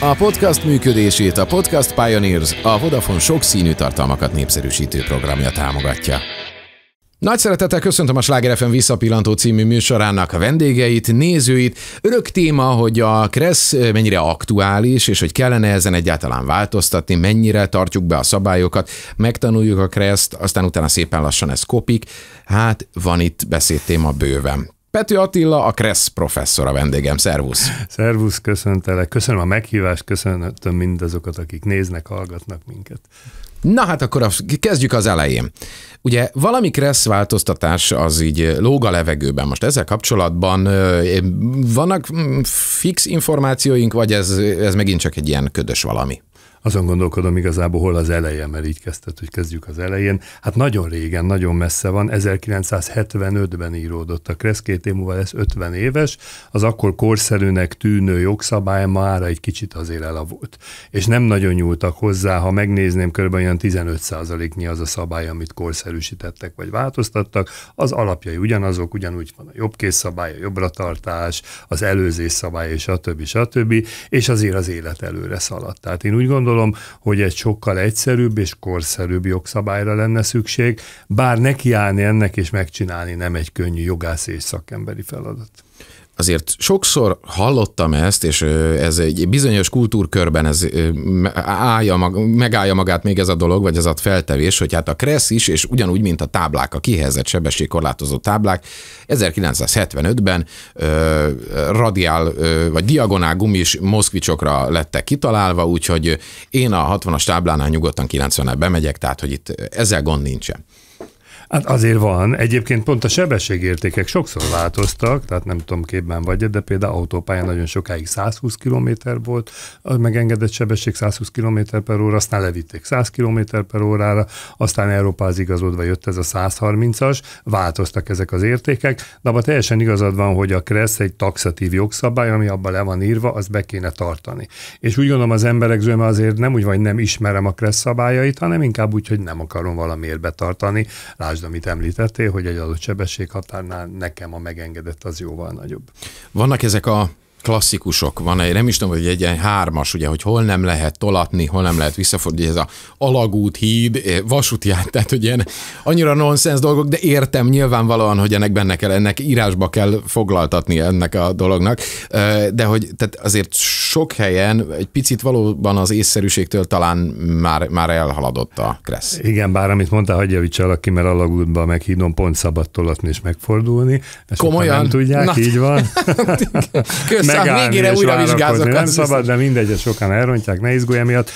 A podcast működését a Podcast Pioneers, a Vodafone sokszínű tartalmakat népszerűsítő programja támogatja. Nagy szeretettel köszöntöm a Sláger FM visszapillantó című műsorának a vendégeit, nézőit. Örök téma, hogy a Kressz mennyire aktuális, és hogy kellene ezen egyáltalán változtatni, mennyire tartjuk be a szabályokat, megtanuljuk a Kreszt, aztán utána szépen lassan ez kopik. Hát van itt beszédtéma bőven. Pető Attila, a Kressz professzor a vendégem. Szervusz! Szervusz, köszöntelek. Köszönöm a meghívást, köszöntöm mindazokat, akik néznek, hallgatnak minket. Na hát akkor kezdjük az elején. Ugye valami kressz változtatás az így lóg a levegőben. Most ezzel kapcsolatban vannak mm, fix információink, vagy ez, ez megint csak egy ilyen ködös valami? azon gondolkodom igazából, hol az eleje, mert így kezdett, hogy kezdjük az elején. Hát nagyon régen, nagyon messze van, 1975-ben íródott a Kressz, két év múlva lesz 50 éves, az akkor korszerűnek tűnő jogszabály már egy kicsit azért elavult. És nem nagyon nyúltak hozzá, ha megnézném, kb. olyan 15%-nyi az a szabály, amit korszerűsítettek vagy változtattak, az alapjai ugyanazok, ugyanúgy van a jobbkész szabály, a jobbratartás, az előzés szabály, és stb. stb. És azért az élet előre szaladt. Tehát én úgy gondolom, gondolom, hogy egy sokkal egyszerűbb és korszerűbb jogszabályra lenne szükség, bár nekiállni ennek és megcsinálni nem egy könnyű jogász és szakemberi feladat azért sokszor hallottam ezt, és ez egy bizonyos kultúrkörben ez állja, megállja magát még ez a dolog, vagy ez a feltevés, hogy hát a kressz is, és ugyanúgy, mint a táblák, a kihelyezett sebességkorlátozó táblák, 1975-ben ö, radiál ö, vagy diagonál gumis moszkvicsokra lettek kitalálva, úgyhogy én a 60-as táblánál nyugodtan 90-nel bemegyek, tehát hogy itt ezzel gond nincsen. Hát azért van. Egyébként pont a sebességértékek sokszor változtak, tehát nem tudom képben vagy de például autópályán nagyon sokáig 120 km volt, a megengedett sebesség 120 km per óra, aztán levitték 100 km per órára, aztán az igazodva jött ez a 130-as, változtak ezek az értékek, de abban teljesen igazad van, hogy a KRESZ egy taxatív jogszabály, ami abban le van írva, az be kéne tartani. És úgy gondolom az emberek zöme azért nem úgy, vagy nem ismerem a KRESZ szabályait, hanem inkább úgy, hogy nem akarom valamiért betartani. Lásd lásd, amit említettél, hogy egy adott sebességhatárnál nekem a megengedett az jóval nagyobb. Vannak ezek a klasszikusok van, egy, nem is tudom, hogy egy ilyen hármas, ugye, hogy hol nem lehet tolatni, hol nem lehet visszafordulni, ez a alagút, híd, eh, vasúti át, tehát hogy ilyen annyira nonsens dolgok, de értem nyilvánvalóan, hogy ennek benne kell, ennek írásba kell foglaltatni ennek a dolognak, eh, de hogy tehát azért sok helyen egy picit valóban az észszerűségtől talán már, már elhaladott a kressz. Igen, bár amit mondta, hagyja javítsalak ki, mert alagútba meg hídon pont szabad tolatni és megfordulni. Komolyan? Nem tudják, Na, így van. Köszönöm. Hát a végére újra vizsgázok. Nem szabad, de mindegy, ezt sokan elrontják, ne izgulj emiatt.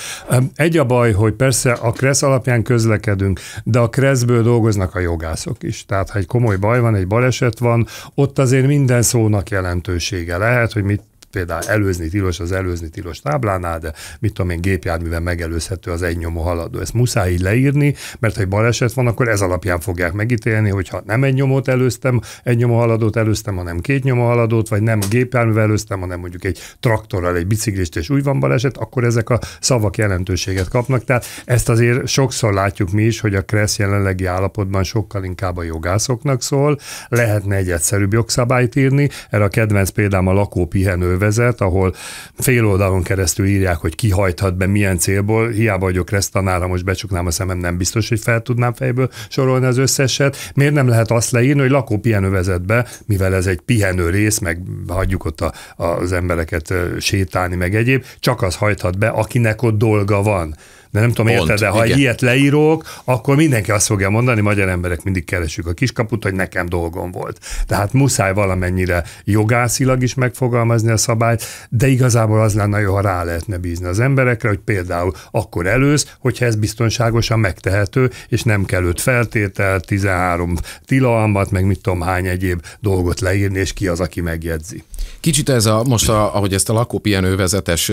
Egy a baj, hogy persze a KRESZ alapján közlekedünk, de a kresz dolgoznak a jogászok is. Tehát ha egy komoly baj van, egy baleset van, ott azért minden szónak jelentősége. Lehet, hogy mit például előzni tilos az előzni tilos táblánál, de mit tudom én, gépjárművel megelőzhető az egy nyomó haladó. Ezt muszáj így leírni, mert ha egy baleset van, akkor ez alapján fogják megítélni, hogyha nem egy nyomót előztem, egy nyomó haladót előztem, hanem két nyomó haladót, vagy nem gépjárművel előztem, hanem mondjuk egy traktorral, egy biciklist, és úgy van baleset, akkor ezek a szavak jelentőséget kapnak. Tehát ezt azért sokszor látjuk mi is, hogy a KRESZ jelenlegi állapotban sokkal inkább a jogászoknak szól, lehetne egy egyszerűbb jogszabályt írni, erre a kedvenc példám a lakópihenő szervezet, ahol fél oldalon keresztül írják, hogy kihajthat be, milyen célból, hiába vagyok tanára, most becsuknám a szemem, nem biztos, hogy fel tudnám fejből sorolni az összeset. Miért nem lehet azt leírni, hogy lakó pihenővezetbe, mivel ez egy pihenő rész, meg hagyjuk ott a, az embereket sétálni, meg egyéb, csak az hajthat be, akinek ott dolga van de nem tudom, érted, de ha igen. ilyet leírok, akkor mindenki azt fogja mondani, magyar emberek mindig keresjük a kiskaput, hogy nekem dolgom volt. Tehát muszáj valamennyire jogászilag is megfogalmazni a szabályt, de igazából az lenne jó, ha rá lehetne bízni az emberekre, hogy például akkor elősz, hogyha ez biztonságosan megtehető, és nem kell öt feltétel, 13 tilalmat, meg mit tudom hány egyéb dolgot leírni, és ki az, aki megjegyzi. Kicsit ez a, most a, ahogy ezt a lakópienővezetes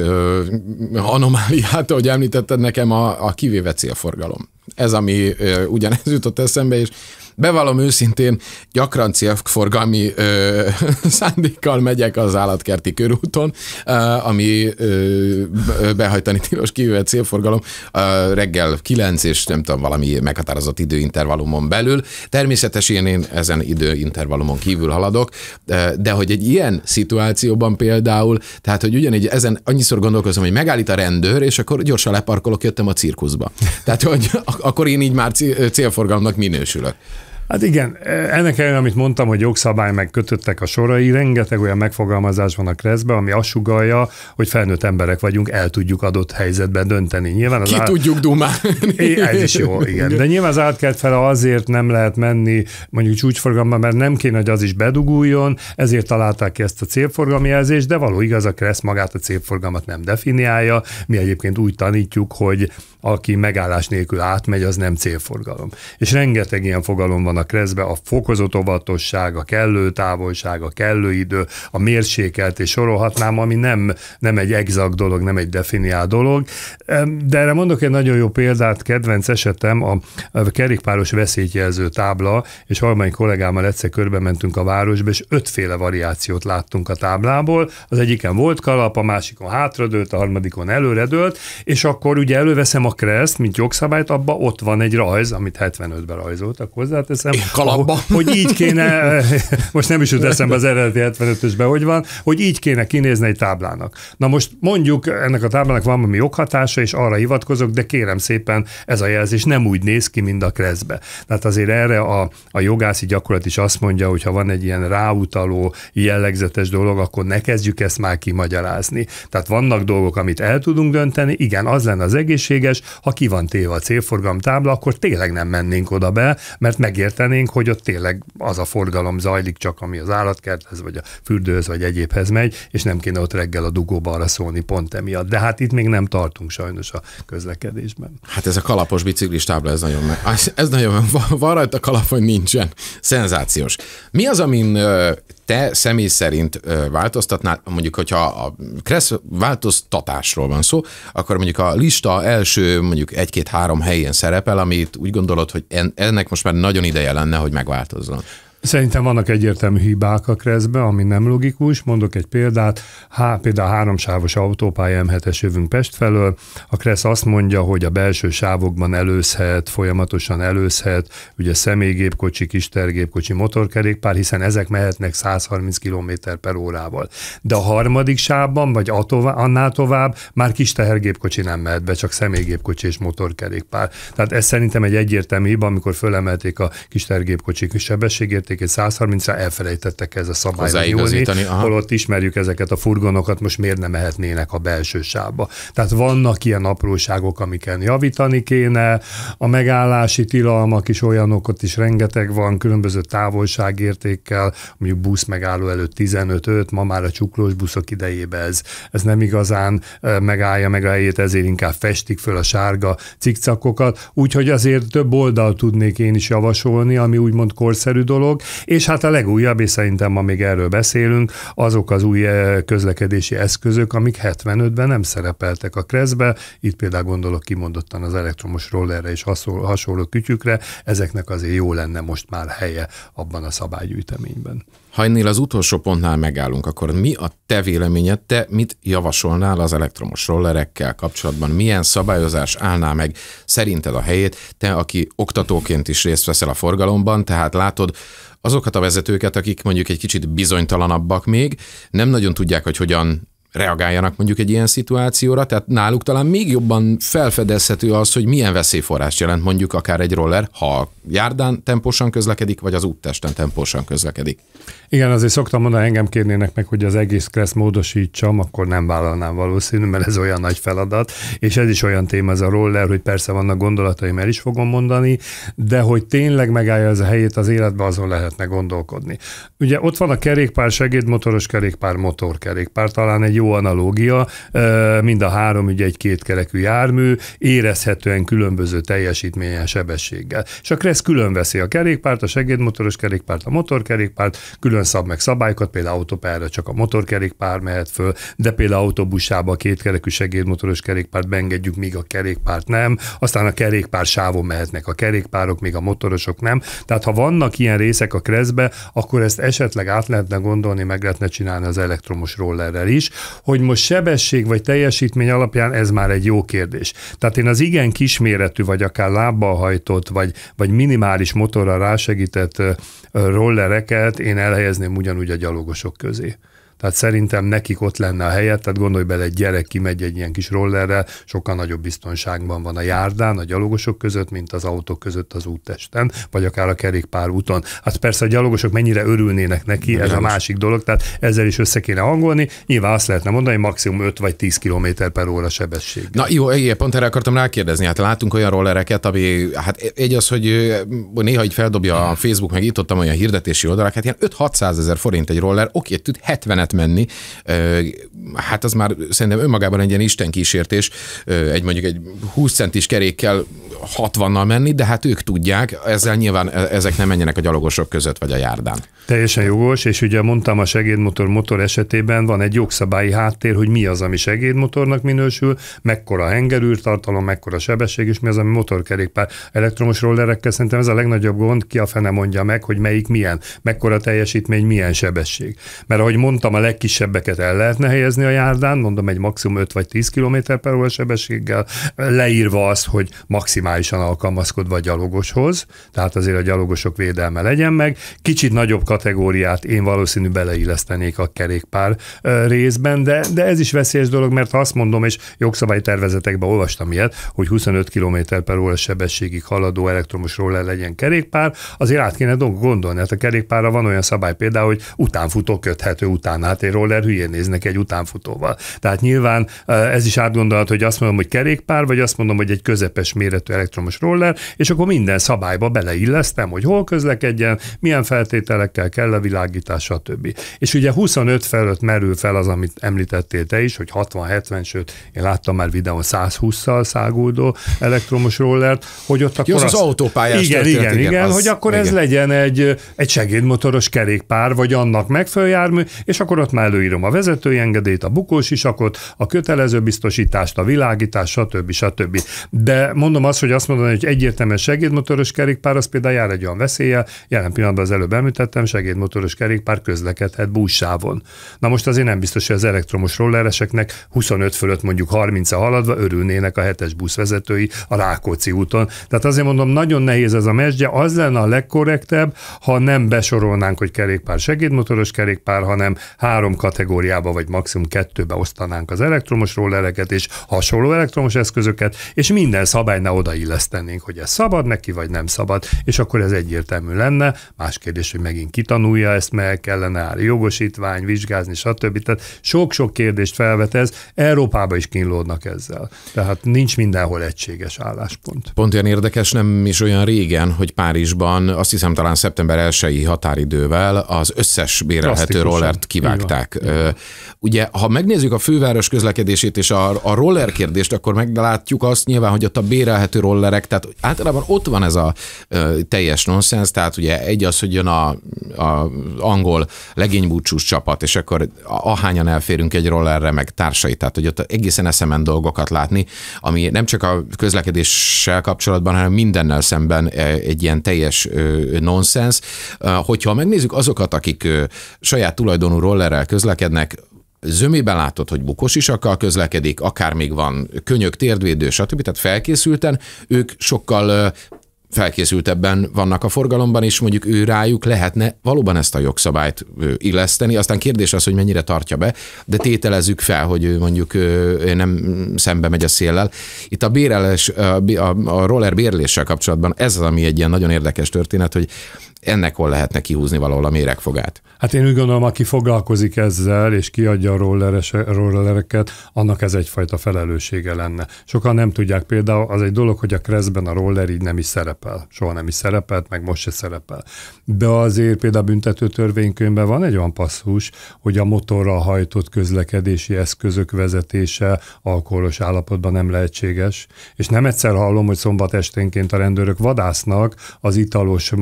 anomáliát, ahogy említetted nekem, a, a kivéve célforgalom. Ez, ami ö, ugyanez jutott eszembe, és Bevallom őszintén, gyakran forgalmi szándékkal megyek az állatkerti körúton, ö, ami ö, behajtani tilos kivéve célforgalom ö, reggel 9 és nem tudom, valami meghatározott időintervallumon belül. Természetesen én ezen időintervallumon kívül haladok, de hogy egy ilyen szituációban például, tehát hogy ugyanígy ezen annyiszor gondolkozom, hogy megállít a rendőr, és akkor gyorsan leparkolok, jöttem a cirkuszba. Tehát, hogy akkor én így már célforgalomnak minősülök. Hát igen, e, ennek ellenére, amit mondtam, hogy jogszabály meg kötöttek a sorai, rengeteg olyan megfogalmazás van a kreszbe, ami azt sugalja, hogy felnőtt emberek vagyunk, el tudjuk adott helyzetben dönteni. Nyilván az Ki át... tudjuk dumálni. É, ez is jó, igen. De nyilván az átkelt fele azért nem lehet menni mondjuk csúcsforgalomba, mert nem kéne, hogy az is beduguljon, ezért találták ki ezt a célforgalmi jelzést, de való igaz, a kresz magát a célforgalmat nem definiálja. Mi egyébként úgy tanítjuk, hogy aki megállás nélkül átmegy, az nem célforgalom. És rengeteg ilyen fogalom van a rezve a fokozott óvatosság, a kellő távolság, a kellő idő, a mérsékelt, és sorolhatnám, ami nem, nem egy exakt dolog, nem egy definiált dolog. De erre mondok egy nagyon jó példát, kedvenc esetem a, a kerékpáros veszélyjelző tábla, és valamelyik kollégámmal egyszer körbe mentünk a városba, és ötféle variációt láttunk a táblából. Az egyiken volt kalap, a másikon hátradőlt, a harmadikon előredőlt, és akkor ugye előveszem a kreszt, mint jogszabályt, abba ott van egy rajz, amit 75-ben rajzoltak hozzáteszem, hát emlékszem. Kalapba. Hogy, hogy így kéne, eh, most nem is jut eszembe az eredeti 75-ösbe, hogy van, hogy így kéne kinézni egy táblának. Na most mondjuk ennek a táblának van valami joghatása, és arra hivatkozok, de kérem szépen ez a jelzés nem úgy néz ki, mint a kreszbe. Tehát azért erre a, a jogászi gyakorlat is azt mondja, hogy ha van egy ilyen ráutaló, jellegzetes dolog, akkor ne kezdjük ezt már kimagyarázni. Tehát vannak dolgok, amit el tudunk dönteni, igen, az lenne az egészséges, ha ki van téve a célforgalom tábla, akkor tényleg nem mennénk oda be, mert megért értenénk, hogy ott tényleg az a forgalom zajlik csak, ami az állatkerthez, vagy a fürdőhöz, vagy egyébhez megy, és nem kéne ott reggel a dugóba arra szólni pont emiatt. De hát itt még nem tartunk sajnos a közlekedésben. Hát ez a kalapos biciklis tábla, ez nagyon, me- ez nagyon meg. van rajta kalap, hogy nincsen. Szenzációs. Mi az, amin te személy szerint változtatnál, mondjuk, hogyha a kressz változtatásról van szó, akkor mondjuk a lista első mondjuk egy-két-három helyén szerepel, amit úgy gondolod, hogy ennek most már nagyon ideje ideje lenne, hogy megváltozzon. Szerintem vannak egyértelmű hibák a kreszbe, ami nem logikus. Mondok egy példát. Há, például a háromsávos autópálya M7-es jövünk Pest felől. A kresz azt mondja, hogy a belső sávokban előzhet, folyamatosan előzhet, ugye személygépkocsi, kistergépkocsi, motorkerékpár, hiszen ezek mehetnek 130 km per órával. De a harmadik sávban, vagy atová, annál tovább már kis nem mehet be, csak személygépkocsi és motorkerékpár. Tehát ez szerintem egy egyértelmű hiba, amikor fölemelték a kistergépkocsi sebességét, értékét 130-ra elfelejtettek ez a szabályra nyúlni, holott ismerjük ezeket a furgonokat, most miért nem mehetnének a belső sávba. Tehát vannak ilyen apróságok, amiken javítani kéne, a megállási tilalmak is olyanok, ott is rengeteg van, különböző távolságértékkel, mondjuk busz megálló előtt 15-5, ma már a csuklós buszok idejében ez, ez nem igazán megállja meg a helyét, ezért inkább festik föl a sárga cikcakokat, úgyhogy azért több oldal tudnék én is javasolni, ami úgymond korszerű dolog, dolog, és hát a legújabb, és szerintem ma még erről beszélünk, azok az új eh, közlekedési eszközök, amik 75-ben nem szerepeltek a kreszbe, itt például gondolok kimondottan az elektromos rollerre és hasonló kütyükre, ezeknek azért jó lenne most már helye abban a szabálygyűjteményben. Ha ennél az utolsó pontnál megállunk, akkor mi a te véleményed, te mit javasolnál az elektromos rollerekkel kapcsolatban? Milyen szabályozás állná meg szerinted a helyét? Te, aki oktatóként is részt veszel a forgalomban, tehát látod, azokat a vezetőket, akik mondjuk egy kicsit bizonytalanabbak még, nem nagyon tudják, hogy hogyan reagáljanak mondjuk egy ilyen szituációra, tehát náluk talán még jobban felfedezhető az, hogy milyen veszélyforrás jelent mondjuk akár egy roller, ha a járdán tempósan közlekedik, vagy az úttesten tempósan közlekedik. Igen, azért szoktam mondani, engem kérnének meg, hogy az egész kressz módosítsam, akkor nem vállalnám valószínű, mert ez olyan nagy feladat, és ez is olyan téma ez a roller, hogy persze vannak gondolataim, el is fogom mondani, de hogy tényleg megállja ez a helyét az életbe, azon lehetne gondolkodni. Ugye ott van a kerékpár segédmotoros kerékpár, motorkerékpár, talán egy jó analógia, mind a három ugye egy kétkerekű jármű, érezhetően különböző teljesítményen sebességgel. És a Kressz külön veszi a kerékpárt, a segédmotoros kerékpárt, a motorkerékpárt, külön szab meg szabályokat, például autópályára csak a motorkerékpár mehet föl, de például autóbusába a kétkerekű segédmotoros kerékpárt beengedjük, míg a kerékpárt nem, aztán a kerékpár sávon mehetnek a kerékpárok, még a motorosok nem. Tehát ha vannak ilyen részek a Kresszbe, akkor ezt esetleg át lehetne gondolni, meg lehetne csinálni az elektromos rollerrel is. Hogy most sebesség vagy teljesítmény alapján ez már egy jó kérdés. Tehát én az igen kisméretű, vagy akár lábbal hajtott, vagy, vagy minimális motorral rásegített rollereket én elhelyezném ugyanúgy a gyalogosok közé. Tehát szerintem nekik ott lenne a helyet, tehát gondolj bele, egy gyerek kimegy egy ilyen kis rollerrel, sokkal nagyobb biztonságban van a járdán, a gyalogosok között, mint az autók között az úttesten, vagy akár a kerékpár úton. Hát persze a gyalogosok mennyire örülnének neki, De ez a másik dolog, tehát ezzel is össze kéne hangolni. Nyilván azt lehetne mondani, hogy maximum 5 vagy 10 km per óra sebesség. Na jó, igen, pont erre akartam rákérdezni. Hát látunk olyan rollereket, ami, hát egy az, hogy néha így feldobja a Facebook, meg itt ott olyan hirdetési oldalak, hát ilyen 5-600 ezer forint egy roller, oké, tud 70 átmenni, hát az már szerintem önmagában egy ilyen istenkísértés, egy mondjuk egy 20 centis kerékkel 60-nal menni, de hát ők tudják, ezzel nyilván e- ezek nem menjenek a gyalogosok között vagy a járdán. Teljesen jogos, és ugye mondtam a segédmotor motor esetében van egy jogszabályi háttér, hogy mi az, ami segédmotornak minősül, mekkora hengerűrtartalom, mekkora sebesség, és mi az, ami motorkerékpár. Elektromos rollerekkel szerintem ez a legnagyobb gond, ki a fene mondja meg, hogy melyik milyen, mekkora teljesítmény, milyen sebesség. Mert ahogy mondtam, a legkisebbeket el lehetne helyezni a járdán, mondom egy maximum 5 vagy 10 km per óra sebességgel, leírva azt, hogy maximálisan alkalmazkodva a gyalogoshoz, tehát azért a gyalogosok védelme legyen meg, kicsit nagyobb kategóriát én valószínű beleillesztenék a kerékpár részben, de, de ez is veszélyes dolog, mert ha azt mondom, és jogszabálytervezetekben olvastam ilyet, hogy 25 km per óra sebességig haladó elektromos roller legyen kerékpár, azért át kéne gondolni. Hát a kerékpárra van olyan szabály például, hogy utánfutó köthető után, hát egy roller hülyén néznek egy utánfutóval. Tehát nyilván ez is átgondolat, hogy azt mondom, hogy kerékpár, vagy azt mondom, hogy egy közepes méretű elektromos roller, és akkor minden szabályba beleillesztem, hogy hol közlekedjen, milyen feltételekkel kell, kell a világítás, stb. És ugye 25 felett merül fel az, amit említettél te is, hogy 60-70, sőt, én láttam már videón 120-szal száguldó elektromos rollert, hogy ott akkor... Jó, az, az autópályás igen, történt, igen, igen, igen, hogy akkor igen. ez legyen egy, egy segédmotoros kerékpár, vagy annak megfeljármű, és akkor ott már előírom a vezetői engedélyt, a bukós isakot, a kötelező biztosítást, a világítást, stb. stb. De mondom azt, hogy azt mondani, hogy egyértelműen segédmotoros kerékpár, az például jár egy olyan veszélye, jelen pillanatban az előbb említettem, segédmotoros kerékpár közlekedhet buszsávon. Na most azért nem biztos, hogy az elektromos rollereseknek 25 fölött mondjuk 30 haladva örülnének a hetes buszvezetői a Rákóczi úton. Tehát azért mondom, nagyon nehéz ez a mesdje, az lenne a legkorrektebb, ha nem besorolnánk, hogy kerékpár segédmotoros kerékpár, hanem három kategóriába vagy maximum kettőbe osztanánk az elektromos rollereket és hasonló elektromos eszközöket, és minden szabálynál odaillesztenénk, hogy ez szabad neki, vagy nem szabad, és akkor ez egyértelmű lenne. Más kérdés, hogy megint kitanulja ezt, meg kellene áll jogosítvány, vizsgázni, stb. Tehát sok-sok kérdést felvet ez, Európába is kínlódnak ezzel. Tehát nincs mindenhol egységes álláspont. Pont ilyen érdekes, nem is olyan régen, hogy Párizsban, azt hiszem talán szeptember 1 határidővel az összes bérelhető rollert kivágták. Ugye, ha megnézzük a főváros közlekedését és a, a roller kérdést, akkor meglátjuk azt nyilván, hogy ott a bérelhető rollerek, tehát általában ott van ez a teljes nonsens, tehát ugye egy az, hogy jön a az angol legénybúcsús csapat, és akkor ahányan elférünk egy rollerre, meg társai, tehát hogy ott egészen eszemen dolgokat látni, ami nem csak a közlekedéssel kapcsolatban, hanem mindennel szemben e, egy ilyen teljes nonsens. E, hogyha megnézzük azokat, akik saját tulajdonú rollerrel közlekednek, zömében látod, hogy bukós isakkal közlekedik, akár még van könyök, térdvédő, stb. Tehát felkészülten ők sokkal felkészültebben vannak a forgalomban, és mondjuk ő rájuk lehetne valóban ezt a jogszabályt illeszteni. Aztán kérdés az, hogy mennyire tartja be, de tételezzük fel, hogy ő mondjuk nem szembe megy a széllel. Itt a, béreles, a roller bérléssel kapcsolatban ez az, ami egy ilyen nagyon érdekes történet, hogy ennek hol lehetne kihúzni valahol a méregfogát? Hát én úgy gondolom, aki foglalkozik ezzel, és kiadja a rolleres, rollereket, annak ez egyfajta felelőssége lenne. Sokan nem tudják például, az egy dolog, hogy a kreszben a roller így nem is szerep szerepel, soha nem is szerepelt, meg most se szerepel. De azért például a büntető törvénykönyvben van egy olyan passzus, hogy a motorral hajtott közlekedési eszközök vezetése alkoholos állapotban nem lehetséges, és nem egyszer hallom, hogy szombat esténként a rendőrök vadásznak az italos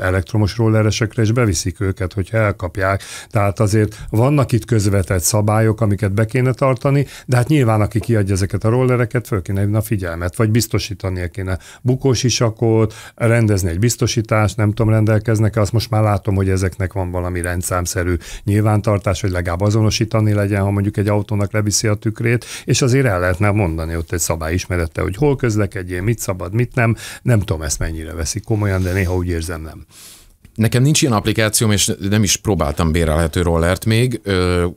elektromos rolleresekre, és beviszik őket, hogyha elkapják. Tehát azért vannak itt közvetett szabályok, amiket be kéne tartani, de hát nyilván, aki kiadja ezeket a rollereket, föl kéne a figyelmet, vagy biztosítani kéne bukós isakot, autót, rendezni egy biztosítást, nem tudom, rendelkeznek-e, azt most már látom, hogy ezeknek van valami rendszámszerű nyilvántartás, hogy legalább azonosítani legyen, ha mondjuk egy autónak leviszi a tükrét, és azért el lehetne mondani ott egy szabály ismerete, hogy hol közlekedjél, mit szabad, mit nem. Nem tudom, ezt mennyire veszik komolyan, de néha úgy érzem nem. Nekem nincs ilyen applikációm, és nem is próbáltam bérelhető rollert még. Ö-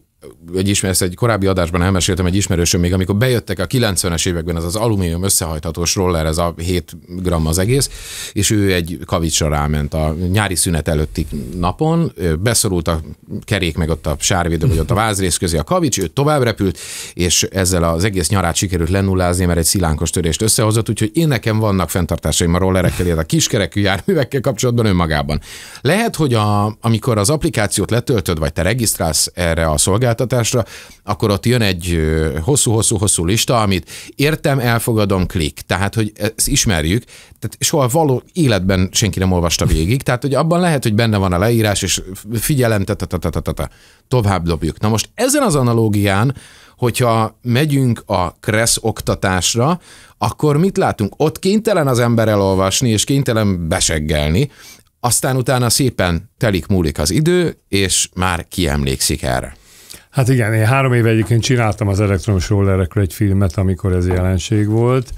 egy ismerős egy korábbi adásban elmeséltem egy ismerősöm, még amikor bejöttek a 90-es években az az alumínium összehajthatós roller, ez a 7 gram az egész, és ő egy kavicsra ráment a nyári szünet előtti napon, beszorult a kerék meg ott a sárvédő, vagy ott a vázrész közé a kavics, ő tovább repült, és ezzel az egész nyarát sikerült lenullázni, mert egy szilánkos törést összehozott, úgyhogy én nekem vannak fenntartásaim a rollerekkel, a kiskerekű járművekkel kapcsolatban önmagában. Lehet, hogy a, amikor az applikációt letöltöd, vagy te regisztrálsz erre a szolgáltatásra, szolgáltatásra, akkor ott jön egy hosszú-hosszú-hosszú lista, amit értem, elfogadom, klik. Tehát, hogy ezt ismerjük, tehát soha való életben senki nem olvasta végig, tehát, hogy abban lehet, hogy benne van a leírás, és figyelem, ta tovább dobjuk. Na most ezen az analógián, hogyha megyünk a kressz oktatásra, akkor mit látunk? Ott kénytelen az ember elolvasni, és kénytelen beseggelni, aztán utána szépen telik múlik az idő, és már kiemlékszik erre. Hát igen, én három éve egyébként csináltam az elektromos rollerekről egy filmet, amikor ez jelenség volt,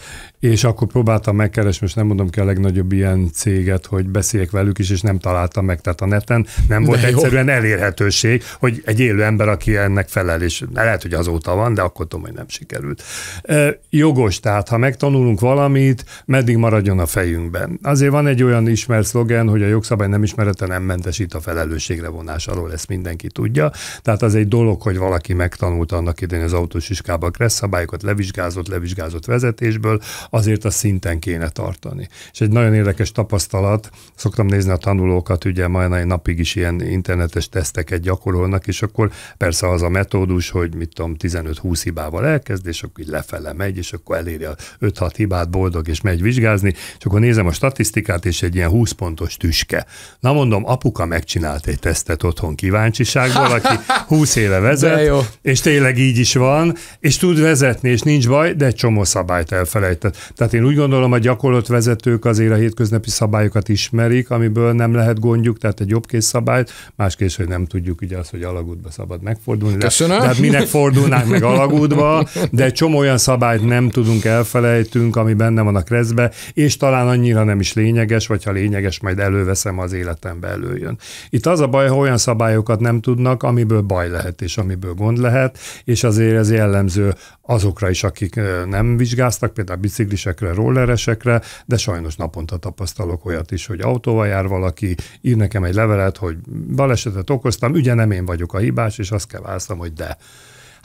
és akkor próbáltam megkeresni, most nem mondom ki a legnagyobb ilyen céget, hogy beszéljek velük is, és nem találtam meg, tehát a neten nem volt de jó. egyszerűen elérhetőség, hogy egy élő ember, aki ennek felel, és lehet, hogy azóta van, de akkor tudom, hogy nem sikerült. E, jogos, tehát ha megtanulunk valamit, meddig maradjon a fejünkben. Azért van egy olyan ismert szlogen, hogy a jogszabály nem ismerete nem mentesít a felelősségre vonás alól, ezt mindenki tudja. Tehát az egy dolog, hogy valaki megtanulta annak idején az autós iskába a kresszabályokat, levizsgázott, levizsgázott vezetésből, azért a szinten kéne tartani. És egy nagyon érdekes tapasztalat, szoktam nézni a tanulókat, ugye majd egy napig is ilyen internetes teszteket gyakorolnak, és akkor persze az a metódus, hogy mit tudom, 15-20 hibával elkezd, és akkor így lefele megy, és akkor eléri a 5-6 hibát, boldog, és megy vizsgázni, és akkor nézem a statisztikát, és egy ilyen 20 pontos tüske. Na mondom, apuka megcsinált egy tesztet otthon kíváncsiságból, aki 20 éve vezet, és tényleg így is van, és tud vezetni, és nincs baj, de egy csomó szabályt elfelejtett. Tehát én úgy gondolom, a vezetők azért a hétköznapi szabályokat ismerik, amiből nem lehet gondjuk, tehát egy kész szabályt, másképp, hogy nem tudjuk ugye azt, hogy alagútba szabad megfordulni. Köszönöm. De, de hát minek fordulnánk meg alagútba, de egy csomó olyan szabályt nem tudunk, elfelejtünk, ami benne van a kreszbe, és talán annyira nem is lényeges, vagy ha lényeges, majd előveszem az életembe előjön. Itt az a baj, ha olyan szabályokat nem tudnak, amiből baj lehet és amiből gond lehet, és azért ez jellemző azokra is, akik nem vizsgáztak, például biciklisekre, rolleresekre, de sajnos naponta tapasztalok olyat is, hogy autóval jár valaki, ír nekem egy levelet, hogy balesetet okoztam, ugye nem én vagyok a hibás, és azt kell válszom, hogy de.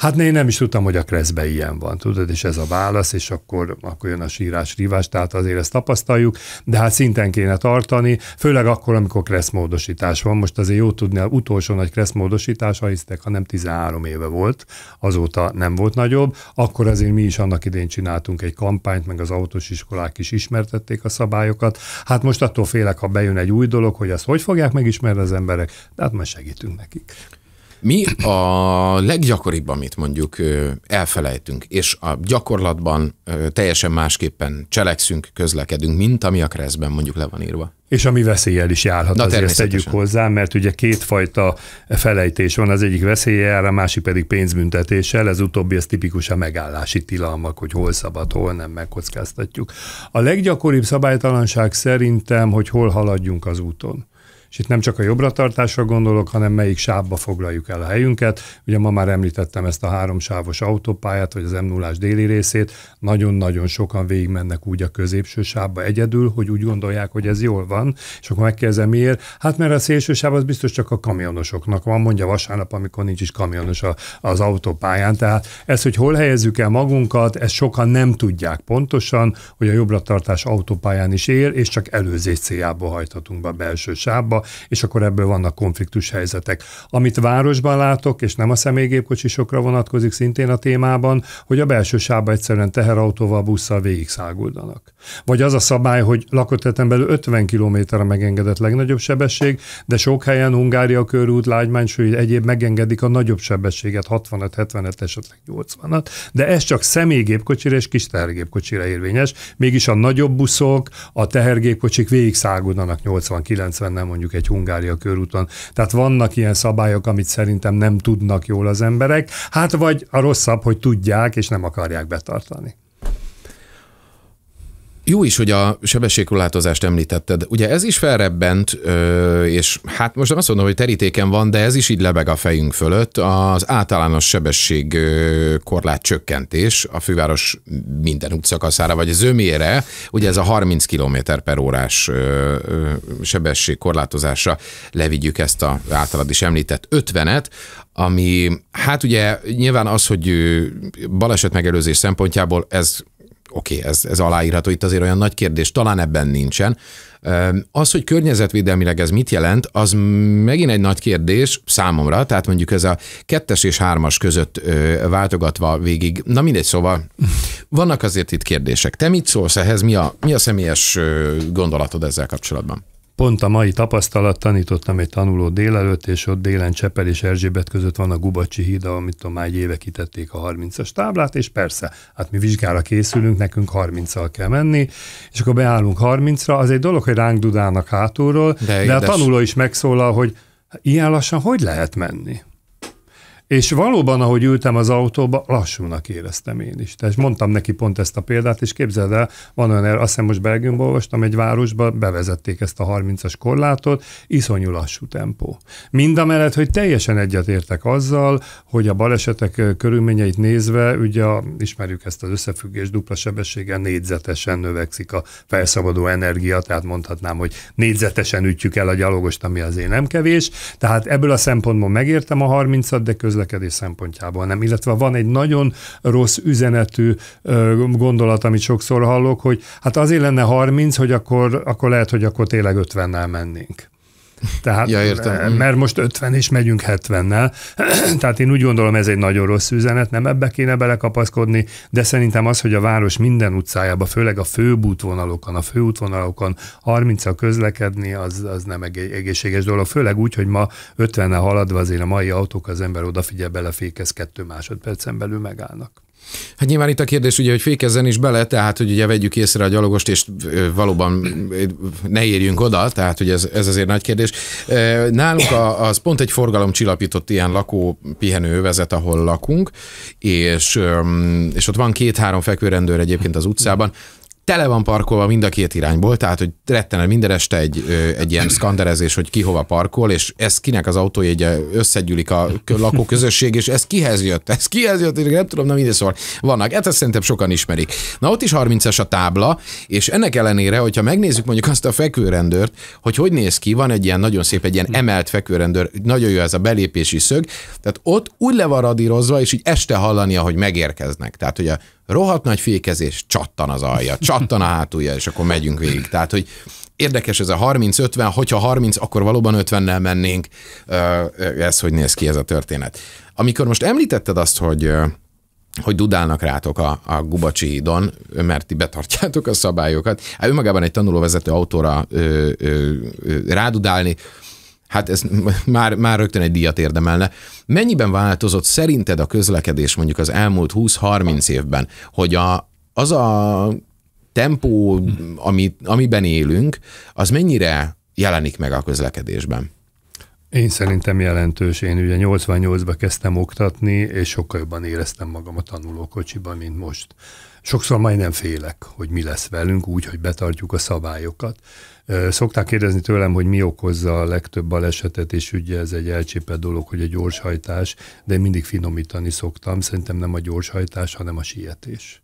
Hát én nem is tudtam, hogy a kreszbe ilyen van, tudod, és ez a válasz, és akkor, akkor jön a sírás, rívás, tehát azért ezt tapasztaljuk, de hát szinten kéne tartani, főleg akkor, amikor kreszmódosítás van. Most azért jó tudni, az utolsó nagy kreszmódosítás, ha hisztek, ha nem 13 éve volt, azóta nem volt nagyobb, akkor azért mi is annak idén csináltunk egy kampányt, meg az autós iskolák is ismertették a szabályokat. Hát most attól félek, ha bejön egy új dolog, hogy ezt hogy fogják megismerni az emberek, de hát majd segítünk nekik. Mi a leggyakoribb, amit mondjuk elfelejtünk, és a gyakorlatban teljesen másképpen cselekszünk, közlekedünk, mint ami a kreszben mondjuk le van írva? És ami veszélyel is járhat, Na, azért tegyük hozzá, mert ugye kétfajta felejtés van, az egyik veszéllyel, a másik pedig pénzbüntetéssel, ez utóbbi ez tipikus a megállási tilalmak, hogy hol szabad, hol nem megkockáztatjuk. A leggyakoribb szabálytalanság szerintem, hogy hol haladjunk az úton és itt nem csak a jobbra gondolok, hanem melyik sávba foglaljuk el a helyünket. Ugye ma már említettem ezt a háromsávos autópályát, vagy az m 0 déli részét, nagyon-nagyon sokan végigmennek úgy a középső sávba egyedül, hogy úgy gondolják, hogy ez jól van, és akkor megkérdezem miért. Hát mert a szélső sáv az biztos csak a kamionosoknak van, mondja vasárnap, amikor nincs is kamionos a, az autópályán. Tehát ez, hogy hol helyezzük el magunkat, ezt sokan nem tudják pontosan, hogy a jobbra tartás autópályán is él, és csak előzés céljából hajthatunk be a belső sávba és akkor ebből vannak konfliktus helyzetek. Amit városban látok, és nem a személygépkocsisokra vonatkozik szintén a témában, hogy a belső sávba egyszerűen teherautóval, busszal száguldanak. Vagy az a szabály, hogy lakott belül 50 km a megengedett legnagyobb sebesség, de sok helyen Hungária körút, Lágymány, sőt egyéb megengedik a nagyobb sebességet, 65, 75, esetleg 80-at, de ez csak személygépkocsira és kis tehergépkocsira érvényes, mégis a nagyobb buszok, a tehergépkocsik végig száguldanak 80 90 nem mondjuk mondjuk egy Hungária körúton. Tehát vannak ilyen szabályok, amit szerintem nem tudnak jól az emberek, hát vagy a rosszabb, hogy tudják és nem akarják betartani jó is, hogy a sebességkorlátozást említetted. Ugye ez is felrebbent, és hát most nem azt mondom, hogy terítéken van, de ez is így lebeg a fejünk fölött. Az általános sebességkorlát csökkentés a főváros minden útszakaszára, vagy zömére, ugye ez a 30 km per órás sebességkorlátozásra levigyük ezt a általad is említett 50-et, ami hát ugye nyilván az, hogy baleset megelőzés szempontjából ez oké, okay, ez, ez aláírható, itt azért olyan nagy kérdés, talán ebben nincsen. Az, hogy környezetvédelmileg ez mit jelent, az megint egy nagy kérdés számomra, tehát mondjuk ez a kettes és hármas között váltogatva végig, na mindegy, szóval vannak azért itt kérdések. Te mit szólsz ehhez, mi a, mi a személyes gondolatod ezzel kapcsolatban? Pont a mai tapasztalat tanítottam egy tanuló délelőtt, és ott délen Csepel és Erzsébet között van a Gubacsi híd, amit tudom, már egy éve kitették a 30-as táblát, és persze, hát mi vizsgára készülünk, nekünk 30-al kell menni, és akkor beállunk 30-ra, az egy dolog, hogy ránk dudálnak hátulról, de, de a tanuló is megszólal, hogy ilyen lassan hogy lehet menni? És valóban, ahogy ültem az autóba, lassúnak éreztem én is. Tehát mondtam neki pont ezt a példát, és képzeld el, van olyan, azt hiszem most Belgiumban olvastam, egy városba bevezették ezt a 30-as korlátot, iszonyú lassú tempó. Mind a mellett, hogy teljesen egyetértek azzal, hogy a balesetek körülményeit nézve, ugye ismerjük ezt az összefüggés dupla sebességgel négyzetesen növekszik a felszabaduló energia, tehát mondhatnám, hogy négyzetesen ütjük el a gyalogost, ami azért nem kevés. Tehát ebből a szempontból megértem a 30 at de közben közlekedés szempontjából nem. Illetve van egy nagyon rossz üzenetű gondolat, amit sokszor hallok, hogy hát azért lenne 30, hogy akkor, akkor lehet, hogy akkor tényleg 50-nel mennénk. Tehát, ja, értem. Eh, mert most 50 és megyünk 70-nel. Tehát én úgy gondolom, ez egy nagyon rossz üzenet, nem ebbe kéne belekapaszkodni, de szerintem az, hogy a város minden utcájába, főleg a főútvonalokon, a főútvonalokon 30 közlekedni, az, az nem egészséges dolog. Főleg úgy, hogy ma 50 en haladva azért a mai autók az ember odafigyel, belefékez kettő másodpercen belül megállnak. Hát nyilván itt a kérdés ugye, hogy fékezzen is bele, tehát hogy ugye vegyük észre a gyalogost, és valóban ne érjünk oda, tehát hogy ez, ez azért nagy kérdés. Nálunk a, az pont egy forgalom csillapított ilyen lakó pihenő övezet, ahol lakunk, és, és ott van két-három fekvőrendőr egyébként az utcában, tele van parkolva mind a két irányból, tehát hogy rettenet minden este egy, egy ilyen szkanderezés, hogy ki hova parkol, és ez kinek az autójegye összegyűlik a lakóközösség, és ez kihez jött, ez kihez jött, én nem tudom, nem ide szól. Vannak, hát ezt szerintem sokan ismerik. Na ott is 30-es a tábla, és ennek ellenére, hogyha megnézzük mondjuk azt a fekvőrendőrt, hogy hogy néz ki, van egy ilyen nagyon szép, egy ilyen emelt fekvőrendőr, nagyon jó ez a belépési szög, tehát ott úgy le van radírozva, és így este hallani, ahogy megérkeznek. Tehát, hogy a rohadt nagy fékezés, csattan az alja, csattan a hátulja, és akkor megyünk végig. Tehát, hogy érdekes ez a 30-50, hogyha 30, akkor valóban 50-nel mennénk. Ez hogy néz ki ez a történet. Amikor most említetted azt, hogy hogy dudálnak rátok a, a Gubacsi hídon, mert ti betartjátok a szabályokat. Hát önmagában egy tanulóvezető autóra ö, ö, ö, rádudálni, hát ez már, már rögtön egy díjat érdemelne. Mennyiben változott szerinted a közlekedés mondjuk az elmúlt 20-30 évben, hogy a, az a tempó, ami, amiben élünk, az mennyire jelenik meg a közlekedésben? Én szerintem jelentős. Én ugye 88-ba kezdtem oktatni, és sokkal jobban éreztem magam a tanulókocsiban, mint most. Sokszor majdnem félek, hogy mi lesz velünk, úgy, hogy betartjuk a szabályokat. Szokták kérdezni tőlem, hogy mi okozza a legtöbb balesetet, és ugye ez egy elcsépelt dolog, hogy a gyorshajtás, de én mindig finomítani szoktam. Szerintem nem a gyorshajtás, hanem a sietés.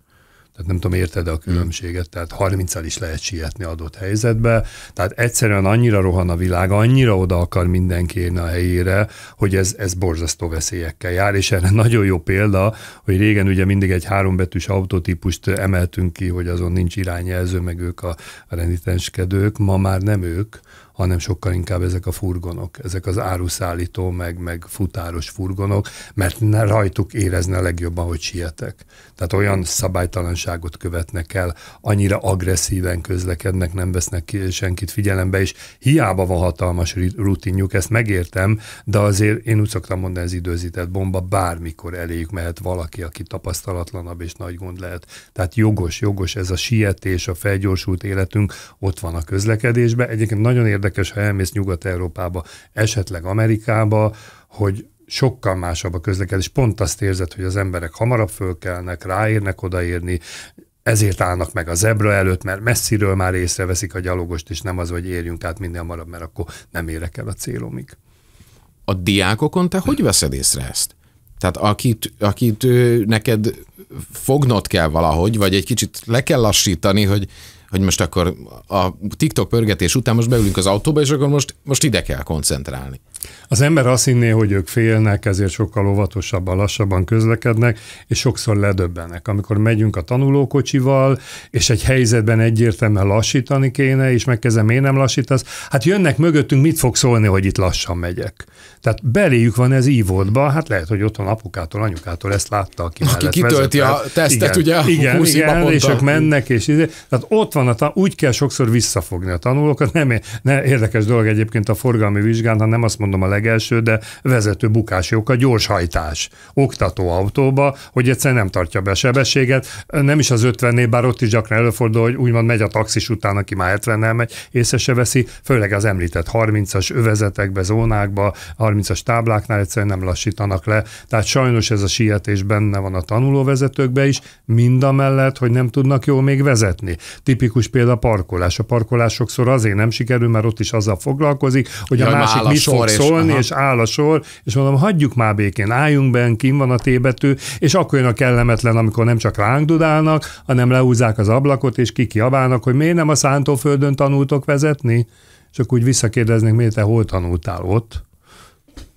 Tehát nem tudom, érted a mm. különbséget, tehát 30 is lehet sietni adott helyzetbe. Tehát egyszerűen annyira rohan a világ, annyira oda akar mindenki a helyére, hogy ez, ez borzasztó veszélyekkel jár, és erre nagyon jó példa, hogy régen ugye mindig egy hárombetűs autotípust emeltünk ki, hogy azon nincs irányjelző, meg ők a, a ma már nem ők, hanem sokkal inkább ezek a furgonok, ezek az áruszállító, meg, meg futáros furgonok, mert ne rajtuk érezne legjobban, hogy sietek. Tehát olyan szabálytalanságot követnek el, annyira agresszíven közlekednek, nem vesznek senkit figyelembe, és hiába van hatalmas rutinjuk, ezt megértem, de azért én úgy szoktam mondani, ez időzített bomba bármikor eléjük mehet valaki, aki tapasztalatlanabb és nagy gond lehet. Tehát jogos, jogos ez a sietés, a felgyorsult életünk ott van a közlekedésben. Egyébként nagyon érdekes érdekes, ha elmész Nyugat-Európába, esetleg Amerikába, hogy sokkal másabb a közlekedés. Pont azt érzed, hogy az emberek hamarabb fölkelnek, ráérnek odaérni, ezért állnak meg a zebra előtt, mert messziről már észreveszik a gyalogost, és nem az, hogy érjünk át minél hamarabb, mert akkor nem érek el a célomig. A diákokon te hogy veszed észre ezt? Tehát akit, akit neked fognod kell valahogy, vagy egy kicsit le kell lassítani, hogy hogy most akkor a TikTok pörgetés után most beülünk az autóba, és akkor most, most ide kell koncentrálni. Az ember azt hinné, hogy ők félnek, ezért sokkal óvatosabban, lassabban közlekednek, és sokszor ledöbbenek. Amikor megyünk a tanulókocsival, és egy helyzetben egyértelműen lassítani kéne, és megkezdem, én nem lassítasz, hát jönnek mögöttünk, mit fog szólni, hogy itt lassan megyek. Tehát beléjük van ez ívódba, hát lehet, hogy otthon apukától, anyukától ezt látta, aki, aki kitölti vezetett. a tesztet, igen, ugye? Igen, igen és ők mennek, és így, izé- Tehát ott van, a ta- úgy kell sokszor visszafogni a tanulókat. Nem, nem érdekes dolog egyébként a forgalmi vizsgán, hanem azt mondom, mondom a legelső, de vezető bukási oka gyorshajtás. Oktató autóba, hogy egyszerűen nem tartja be a sebességet. Nem is az 50-nél, bár ott is gyakran előfordul, hogy úgymond megy a taxis után, aki már 70 nem megy, észre se veszi, főleg az említett 30-as övezetekbe, zónákba, 30-as tábláknál egyszerűen nem lassítanak le. Tehát sajnos ez a sietés benne van a tanulóvezetőkbe is, mind a mellett, hogy nem tudnak jól még vezetni. Tipikus példa a parkolás. A parkolás sokszor azért nem sikerül, mert ott is azzal foglalkozik, hogy Jaj, a másik mit fog szólni, aha. és áll a sor, és mondom, hagyjuk már békén, álljunk be, kim van a tébető, és akkor jön a kellemetlen, amikor nem csak ránk dudálnak, hanem leúzzák az ablakot, és kikiabálnak, hogy miért nem a szántóföldön tanultok vezetni? Csak úgy visszakérdeznek, miért te hol tanultál ott?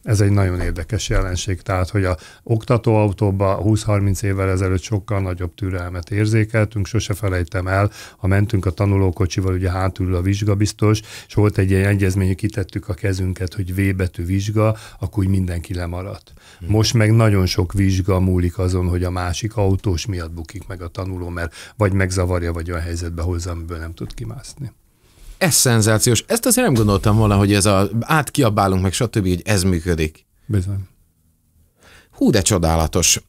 Ez egy nagyon érdekes jelenség, tehát hogy a oktatóautóba 20-30 évvel ezelőtt sokkal nagyobb türelmet érzékeltünk, sose felejtem el, ha mentünk a tanulókocsival, ugye hátul a vizsga biztos, és volt egy ilyen egyezmény, hogy kitettük a kezünket, hogy V betű vizsga, akkor úgy mindenki lemaradt. Hmm. Most meg nagyon sok vizsga múlik azon, hogy a másik autós miatt bukik meg a tanuló, mert vagy megzavarja, vagy olyan helyzetbe hozza, amiből nem tud kimászni. Ez szenzációs. Ezt azért nem gondoltam volna, hogy ez a átkiabálunk meg stb. hogy ez működik. Bizony. Hú, de csodálatos.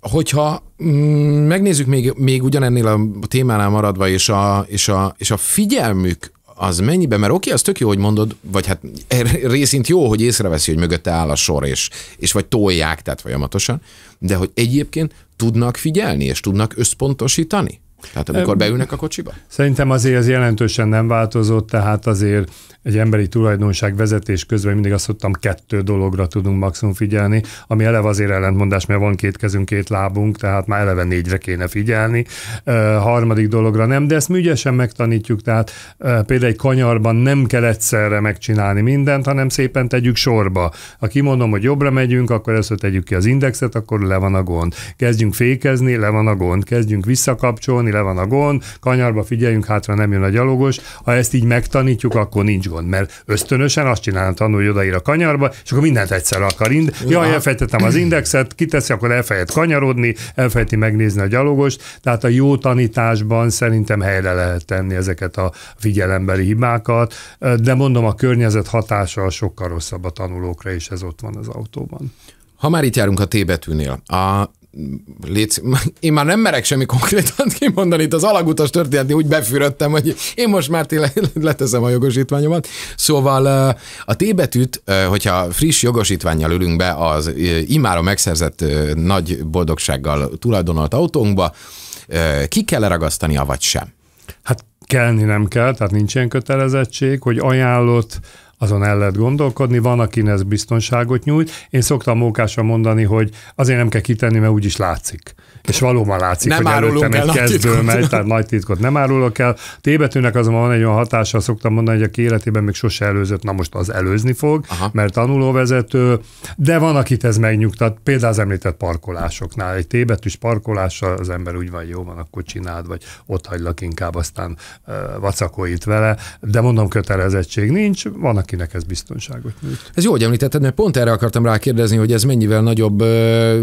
Hogyha mm, megnézzük még, még ugyanennél a témánál maradva, és a, és a, és a figyelmük az mennyiben, mert oké, okay, az tök jó, hogy mondod, vagy hát er, részint jó, hogy észreveszi, hogy mögötte áll a sor, és, és vagy tolják, tehát folyamatosan, de hogy egyébként tudnak figyelni, és tudnak összpontosítani? Tehát amikor beülnek a kocsiba? Szerintem azért ez jelentősen nem változott, tehát azért egy emberi tulajdonság vezetés közben mindig azt mondtam, kettő dologra tudunk maximum figyelni, ami eleve azért ellentmondás, mert van két kezünk, két lábunk, tehát már eleve négyre kéne figyelni. E, harmadik dologra nem, de ezt műgyesen ügyesen megtanítjuk, tehát e, például egy kanyarban nem kell egyszerre megcsinálni mindent, hanem szépen tegyük sorba. Ha kimondom, hogy jobbra megyünk, akkor ezt tegyük ki az indexet, akkor le van a gond. Kezdjünk fékezni, le van a gond. Kezdjünk visszakapcsolni, le van a gond. Kanyarba figyeljünk, hátra nem jön a gyalogos. Ha ezt így megtanítjuk, akkor nincs gond, mert ösztönösen azt tanul, hogy odaír a kanyarba, és akkor mindent egyszer akar. Ind- Jaj, elfejtettem az indexet, kiteszi, akkor elfejt kanyarodni, elfejti megnézni a gyalogost. Tehát a jó tanításban szerintem helyre lehet tenni ezeket a figyelembeli hibákat, de mondom, a környezet hatása sokkal rosszabb a tanulókra, és ez ott van az autóban. Ha már itt járunk a T betűnél, a légy, én már nem merek semmi konkrétan kimondani, itt az alagutas történetni úgy befűröttem, hogy én most már tényleg leteszem a jogosítványomat. Szóval a T betűt, hogyha friss jogosítványjal ülünk be az imára megszerzett nagy boldogsággal tulajdonolt autónkba, ki kell ragasztani, vagy sem? Hát kellni nem kell, tehát nincs ilyen kötelezettség, hogy ajánlott azon el lehet gondolkodni, van, akin ez biztonságot nyújt. Én szoktam mókásra mondani, hogy azért nem kell kitenni, mert úgyis látszik. És valóban látszik, nem hogy előttem egy kezdő megy, tehát nagy titkot nem árulok el. Tébetűnek azonban van egy olyan hatása, szoktam mondani, hogy aki életében még sose előzött, na most az előzni fog, Aha. mert tanulóvezető, de van, akit ez megnyugtat, például az említett parkolásoknál. Egy tébetűs parkolással az ember úgy van, jó van, akkor csináld, vagy ott hagylak inkább, aztán uh, vele, de mondom, kötelezettség nincs, van, akinek ez biztonságot nyújt. Ez jó, hogy említetted, mert pont erre akartam rákérdezni, hogy ez mennyivel nagyobb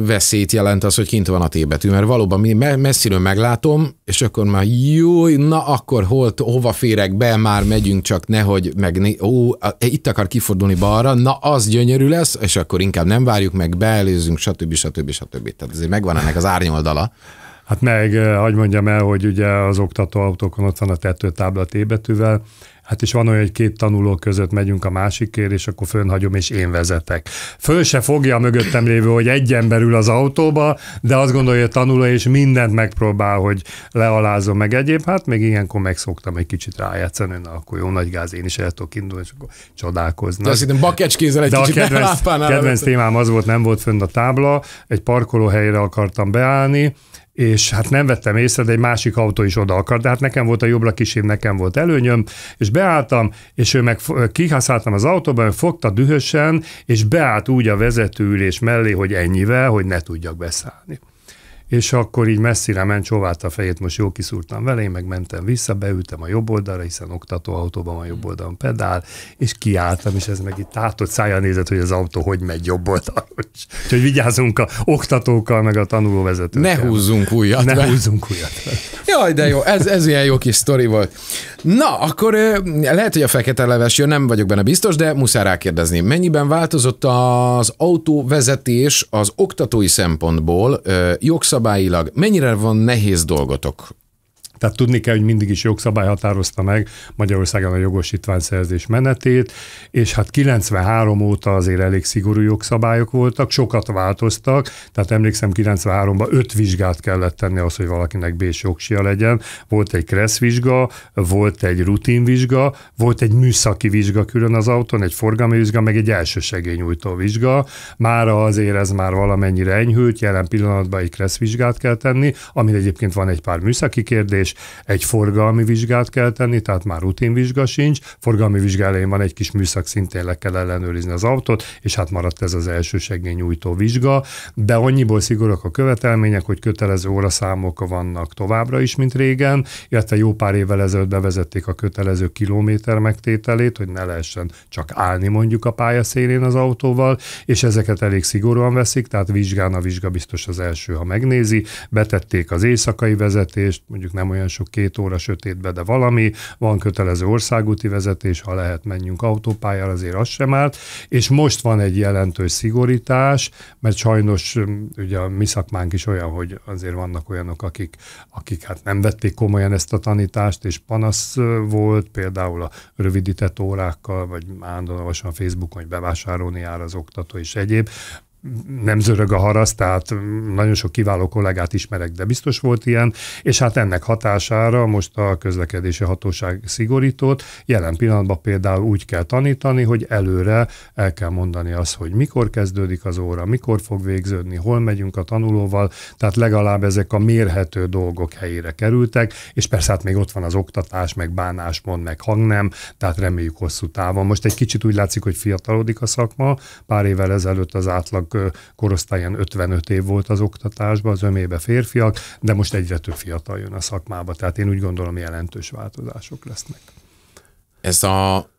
veszélyt jelent az, hogy kint van a tébetű érthető, mert valóban messziről meglátom, és akkor már jó, na akkor hol, hova férek be, már megyünk csak nehogy, meg ó, e, itt akar kifordulni balra, na az gyönyörű lesz, és akkor inkább nem várjuk meg, beelőzünk, stb. stb. stb. Tehát azért megvan ennek az árnyoldala. Hát meg, eh, hagyd mondjam el, hogy ugye az oktató autókon ott van a tetőtábla T betűvel, Hát is van olyan, hogy két tanuló között megyünk a másikért, és akkor fönhagyom, és én vezetek. Föl se fogja a mögöttem lévő, hogy egy ember ül az autóba, de azt gondolja, hogy tanuló, és mindent megpróbál, hogy lealázom meg egyéb. Hát még ilyenkor megszoktam egy kicsit rájátszani, na akkor jó nagy gáz, én is el tudok indulni, és akkor csodálkoznak. De azt hittem bakecskézel egy de kicsit a kedvenc, kedvenc témám az volt, nem volt fönn a tábla, egy parkolóhelyre akartam beállni, és hát nem vettem észre, de egy másik autó is oda akart, de hát nekem volt a jobbra kisém, nekem volt előnyöm, és beálltam, és ő meg kihaszáltam az autóban, ő fogta dühösen, és beállt úgy a vezetőülés mellé, hogy ennyivel, hogy ne tudjak beszállni és akkor így messzire ment, csóvált a fejét, most jó kiszúrtam vele, én meg mentem vissza, beültem a jobb oldalra, hiszen oktatóautóban van jobb hmm. oldalon pedál, és kiálltam, és ez meg itt tátott szája nézett, hogy az autó hogy megy jobb oldalra. Úgyhogy vigyázzunk a oktatókkal, meg a tanulóvezetőkkel. Ne húzzunk újat. Ne be. húzzunk újat. Jaj, de jó, ez, ez ilyen jó kis sztori volt. Na, akkor lehet, hogy a fekete leves jön, nem vagyok benne biztos, de muszáj rákérdezni. Mennyiben változott az autóvezetés az oktatói szempontból jogszabály jogszabályilag mennyire van nehéz dolgotok tehát tudni kell, hogy mindig is jogszabály határozta meg Magyarországon a jogosítványszerzés menetét, és hát 93 óta azért elég szigorú jogszabályok voltak, sokat változtak, tehát emlékszem 93-ban öt vizsgát kellett tenni ahhoz, hogy valakinek b jogsia legyen. Volt egy kressz vizsga, volt egy rutinvizsga, volt egy műszaki vizsga külön az autón, egy forgalmi vizsga, meg egy elsősegélynyújtó vizsga. Mára azért ez már valamennyire enyhült, jelen pillanatban egy kressz vizsgát kell tenni, amit egyébként van egy pár műszaki kérdés, és egy forgalmi vizsgát kell tenni, tehát már rutinvizsga sincs, forgalmi vizsga van egy kis műszak, szintén le kell ellenőrizni az autót, és hát maradt ez az első segélynyújtó vizsga, de annyiból szigorúak a követelmények, hogy kötelező óraszámok vannak továbbra is, mint régen, illetve jó pár évvel ezelőtt bevezették a kötelező kilométer megtételét, hogy ne lehessen csak állni mondjuk a pálya szélén az autóval, és ezeket elég szigorúan veszik, tehát vizsgán a vizsga biztos az első, ha megnézi, betették az éjszakai vezetést, mondjuk nem olyan olyan sok két óra sötétbe, de valami, van kötelező országúti vezetés, ha lehet menjünk autópályára, azért az sem állt, és most van egy jelentős szigorítás, mert sajnos mm, ugye a mi szakmánk is olyan, hogy azért vannak olyanok, akik, akik hát nem vették komolyan ezt a tanítást, és panasz volt, például a rövidített órákkal, vagy állandóan a Facebookon, hogy bevásárolni jár az oktató és egyéb nem zörög a haraszt, tehát nagyon sok kiváló kollégát ismerek, de biztos volt ilyen, és hát ennek hatására most a közlekedési hatóság szigorított. Jelen pillanatban például úgy kell tanítani, hogy előre el kell mondani azt, hogy mikor kezdődik az óra, mikor fog végződni, hol megyünk a tanulóval, tehát legalább ezek a mérhető dolgok helyére kerültek, és persze hát még ott van az oktatás, meg bánásmond, meg hangnem, tehát reméljük hosszú távon. Most egy kicsit úgy látszik, hogy fiatalodik a szakma, pár évvel ezelőtt az átlag korosztályán 55 év volt az oktatásban, az ömébe férfiak, de most egyre több fiatal jön a szakmába, tehát én úgy gondolom jelentős változások lesznek. Ez a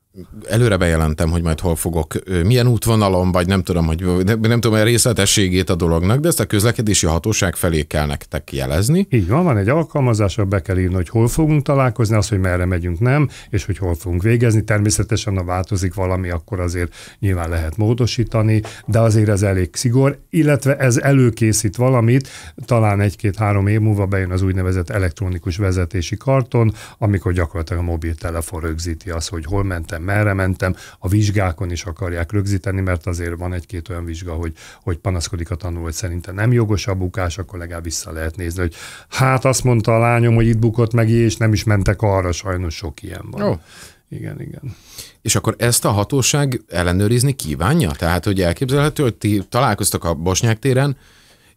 előre bejelentem, hogy majd hol fogok, milyen útvonalon, vagy nem tudom, hogy nem, tudom a részletességét a dolognak, de ezt a közlekedési hatóság felé kell nektek jelezni. Így van, van egy alkalmazás, ahol be kell írni, hogy hol fogunk találkozni, az, hogy merre megyünk nem, és hogy hol fogunk végezni. Természetesen, ha változik valami, akkor azért nyilván lehet módosítani, de azért ez elég szigor, illetve ez előkészít valamit, talán egy-két-három év múlva bejön az úgynevezett elektronikus vezetési karton, amikor gyakorlatilag a mobiltelefon rögzíti azt, hogy hol mentem, mentem, merre mentem, a vizsgákon is akarják rögzíteni, mert azért van egy-két olyan vizsga, hogy, hogy panaszkodik a tanuló, hogy szerintem nem jogos a bukás, akkor legalább vissza lehet nézni, hogy hát azt mondta a lányom, hogy itt bukott meg, és nem is mentek arra, sajnos sok ilyen van. Oh. Igen, igen. És akkor ezt a hatóság ellenőrizni kívánja? Tehát, hogy elképzelhető, hogy ti találkoztak a Bosnyák téren,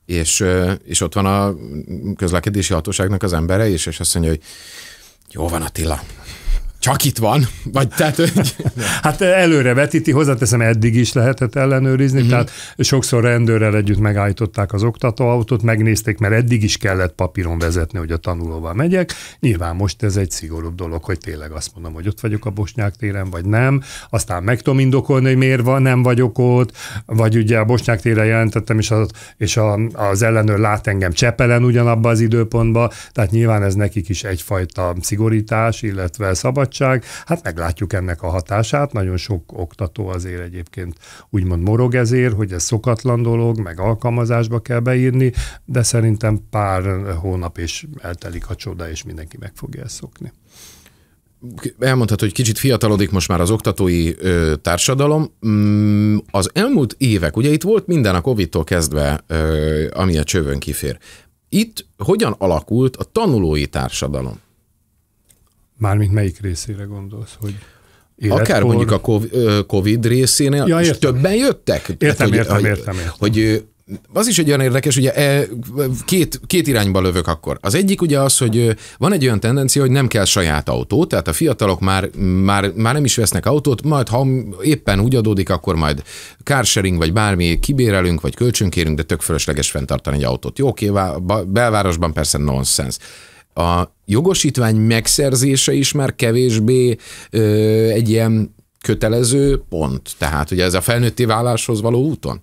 és, és ott van a közlekedési hatóságnak az embere és és azt mondja, hogy jó van Attila, csak itt van, vagy tehát... Hogy... hát előre vetíti, hozzáteszem, eddig is lehetett ellenőrizni, mm-hmm. tehát sokszor rendőrrel együtt megállították az oktatóautót, megnézték, mert eddig is kellett papíron vezetni, hogy a tanulóval megyek. Nyilván most ez egy szigorúbb dolog, hogy tényleg azt mondom, hogy ott vagyok a Bosnyák téren, vagy nem. Aztán meg tudom indokolni, hogy miért van, nem vagyok ott, vagy ugye a Bosnyák téren jelentettem, és, az, és a, az ellenőr lát engem Csepelen ugyanabban az időpontban. tehát nyilván ez nekik is egyfajta szigorítás, illetve szabad szabadság. Hát meglátjuk ennek a hatását. Nagyon sok oktató azért egyébként úgymond morog ezért, hogy ez szokatlan dolog, meg alkalmazásba kell beírni, de szerintem pár hónap és eltelik a csoda, és mindenki meg fogja ezt szokni Elmondhat, hogy kicsit fiatalodik most már az oktatói ö, társadalom. Mm, az elmúlt évek, ugye itt volt minden a Covid-tól kezdve, ö, ami a csövön kifér. Itt hogyan alakult a tanulói társadalom? Mármint melyik részére gondolsz, hogy Életkor. Akár mondjuk a COVID részénél, ja, és többen jöttek? Értem, Tehát, hogy, értem, értem, értem. Hogy az is egy olyan érdekes, ugye e, két, két irányba lövök akkor. Az egyik ugye az, hogy van egy olyan tendencia, hogy nem kell saját autó, tehát a fiatalok már, már, már nem is vesznek autót, majd ha éppen úgy adódik, akkor majd carsharing vagy bármi kibérelünk, vagy kölcsönkérünk, de tök fölösleges fenntartani egy autót. Jó, oké, belvárosban persze nonsense. A jogosítvány megszerzése is már kevésbé ö, egy ilyen kötelező pont, tehát ugye ez a felnőtti válláshoz való úton?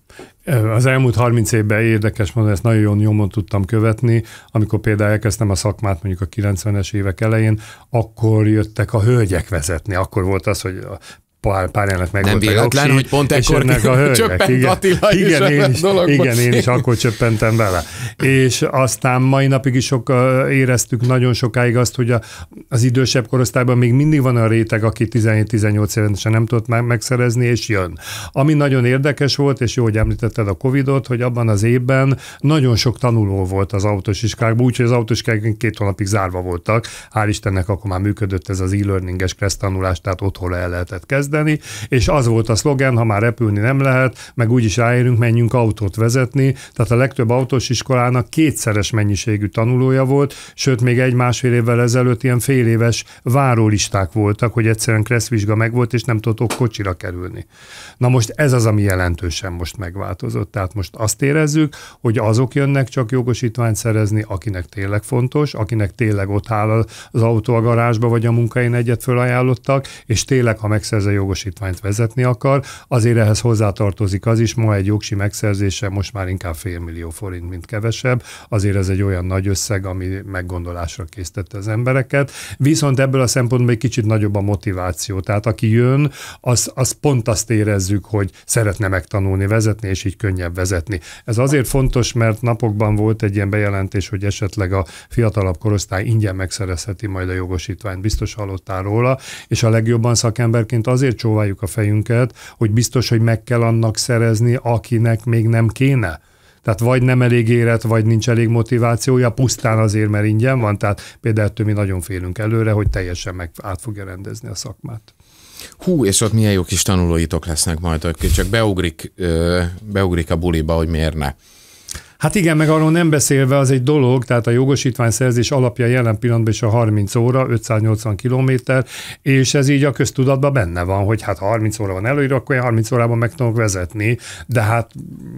Az elmúlt 30 évben érdekes mondani, ezt nagyon nyomon tudtam követni. Amikor például elkezdtem a szakmát mondjuk a 90-es évek elején, akkor jöttek a hölgyek vezetni. Akkor volt az, hogy a pár, pár jelenet meg Nem véletlen, hogy pont ekkor ennek a hölgyek, csöppent igen, Attila igen, én is, igen, én is akkor csöppentem vele. És aztán mai napig is sok, éreztük nagyon sokáig azt, hogy a, az idősebb korosztályban még mindig van a réteg, aki 17-18 évesen nem tudott már megszerezni, és jön. Ami nagyon érdekes volt, és jó, hogy említetted a Covidot, hogy abban az évben nagyon sok tanuló volt az autós iskákban, úgyhogy az autós két hónapig zárva voltak. Hál' Istennek akkor már működött ez az e-learninges tanulás, tehát otthon el lehetett kezdeni kezdeni, és az volt a szlogen, ha már repülni nem lehet, meg úgyis ráérünk, menjünk autót vezetni. Tehát a legtöbb autós iskolának kétszeres mennyiségű tanulója volt, sőt még egy-másfél évvel ezelőtt ilyen fél éves várólisták voltak, hogy egyszerűen kresszvizsga megvolt, és nem tudott kocsira kerülni. Na most ez az, ami jelentősen most megváltozott. Tehát most azt érezzük, hogy azok jönnek csak jogosítványt szerezni, akinek tényleg fontos, akinek tényleg ott áll az autó a garázsba, vagy a munkain egyet fölajánlottak, és tényleg, ha megszerzi jogosítványt vezetni akar, azért ehhez hozzátartozik az is, ma egy jogsi megszerzése most már inkább félmillió forint, mint kevesebb, azért ez egy olyan nagy összeg, ami meggondolásra késztette az embereket, viszont ebből a szempontból egy kicsit nagyobb a motiváció, tehát aki jön, az, az pont azt érezzük, hogy szeretne megtanulni vezetni, és így könnyebb vezetni. Ez azért fontos, mert napokban volt egy ilyen bejelentés, hogy esetleg a fiatalabb korosztály ingyen megszerezheti majd a jogosítványt, biztos hallottál róla, és a legjobban szakemberként azért azért csóváljuk a fejünket, hogy biztos, hogy meg kell annak szerezni, akinek még nem kéne. Tehát vagy nem elég érett, vagy nincs elég motivációja, pusztán azért, mert ingyen van. Tehát például mi nagyon félünk előre, hogy teljesen meg át fogja rendezni a szakmát. Hú, és ott milyen jó kis tanulóitok lesznek majd, hogy csak beugrik, beugrik a buliba, hogy miért ne. Hát igen, meg arról nem beszélve, az egy dolog, tehát a szerzés alapja jelen pillanatban is a 30 óra, 580 kilométer, és ez így a köztudatban benne van, hogy hát 30 óra van előírva, akkor én 30 órában meg tudok vezetni, de hát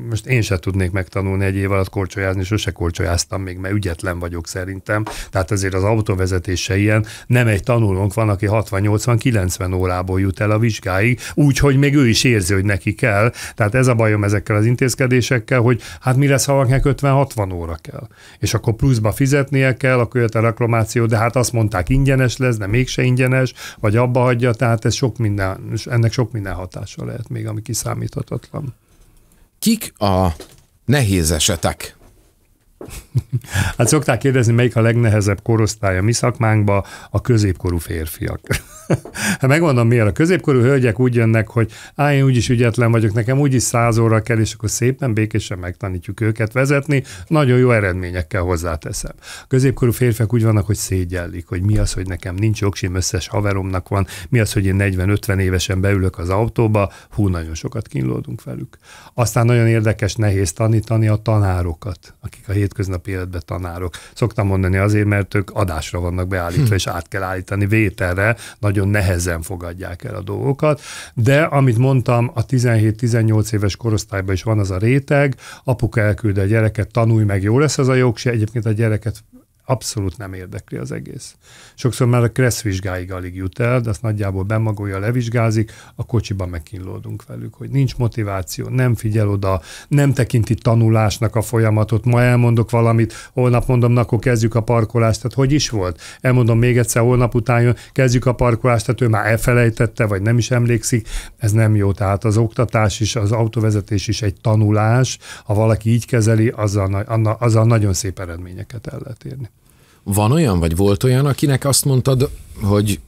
most én se tudnék megtanulni egy év alatt korcsolyázni, sose korcsolyáztam még, mert ügyetlen vagyok szerintem, tehát ezért az autóvezetése ilyen, nem egy tanulónk van, aki 60-80-90 órából jut el a vizsgáig, úgyhogy még ő is érzi, hogy neki kell. Tehát ez a bajom ezekkel az intézkedésekkel, hogy hát mi lesz, ha valakinek 50-60 óra kell. És akkor pluszba fizetnie kell, akkor jött a reklamáció, de hát azt mondták ingyenes lesz, de mégse ingyenes, vagy abba hagyja, tehát ez sok minden, ennek sok minden hatása lehet még, ami kiszámíthatatlan. Kik a nehéz esetek? Hát szokták kérdezni, melyik a legnehezebb korosztály a mi a középkorú férfiak. Hát megmondom miért. A középkorú hölgyek úgy jönnek, hogy á, én úgyis ügyetlen vagyok, nekem úgyis száz óra kell, és akkor szépen békésen megtanítjuk őket vezetni, nagyon jó eredményekkel hozzáteszem. A középkorú férfiak úgy vannak, hogy szégyellik, hogy mi az, hogy nekem nincs jogsim, összes haveromnak van, mi az, hogy én 40-50 évesen beülök az autóba, hú, nagyon sokat kínlódunk velük. Aztán nagyon érdekes, nehéz tanítani a tanárokat, akik a hétköznapi életben tanárok. Szoktam mondani azért, mert ők adásra vannak beállítva, hm. és át kell állítani vételre, nagyon nehezen fogadják el a dolgokat. De amit mondtam, a 17-18 éves korosztályban is van az a réteg, apuka elküld a gyereket, tanulj meg, jó lesz az a jogsi, egyébként a gyereket abszolút nem érdekli az egész. Sokszor már a vizsgáig alig jut el, de azt nagyjából bemagolja, levizsgázik, a kocsiban megkínlódunk velük, hogy nincs motiváció, nem figyel oda, nem tekinti tanulásnak a folyamatot, ma elmondok valamit, holnap mondom, na, akkor kezdjük a parkolást, tehát hogy is volt? Elmondom még egyszer, holnap után jön, kezdjük a parkolást, tehát ő már elfelejtette, vagy nem is emlékszik, ez nem jó. Tehát az oktatás is, az autovezetés is egy tanulás, ha valaki így kezeli, azzal, azzal nagyon szép eredményeket el lehet érni. Van olyan, vagy volt olyan, akinek azt mondtad, hogy,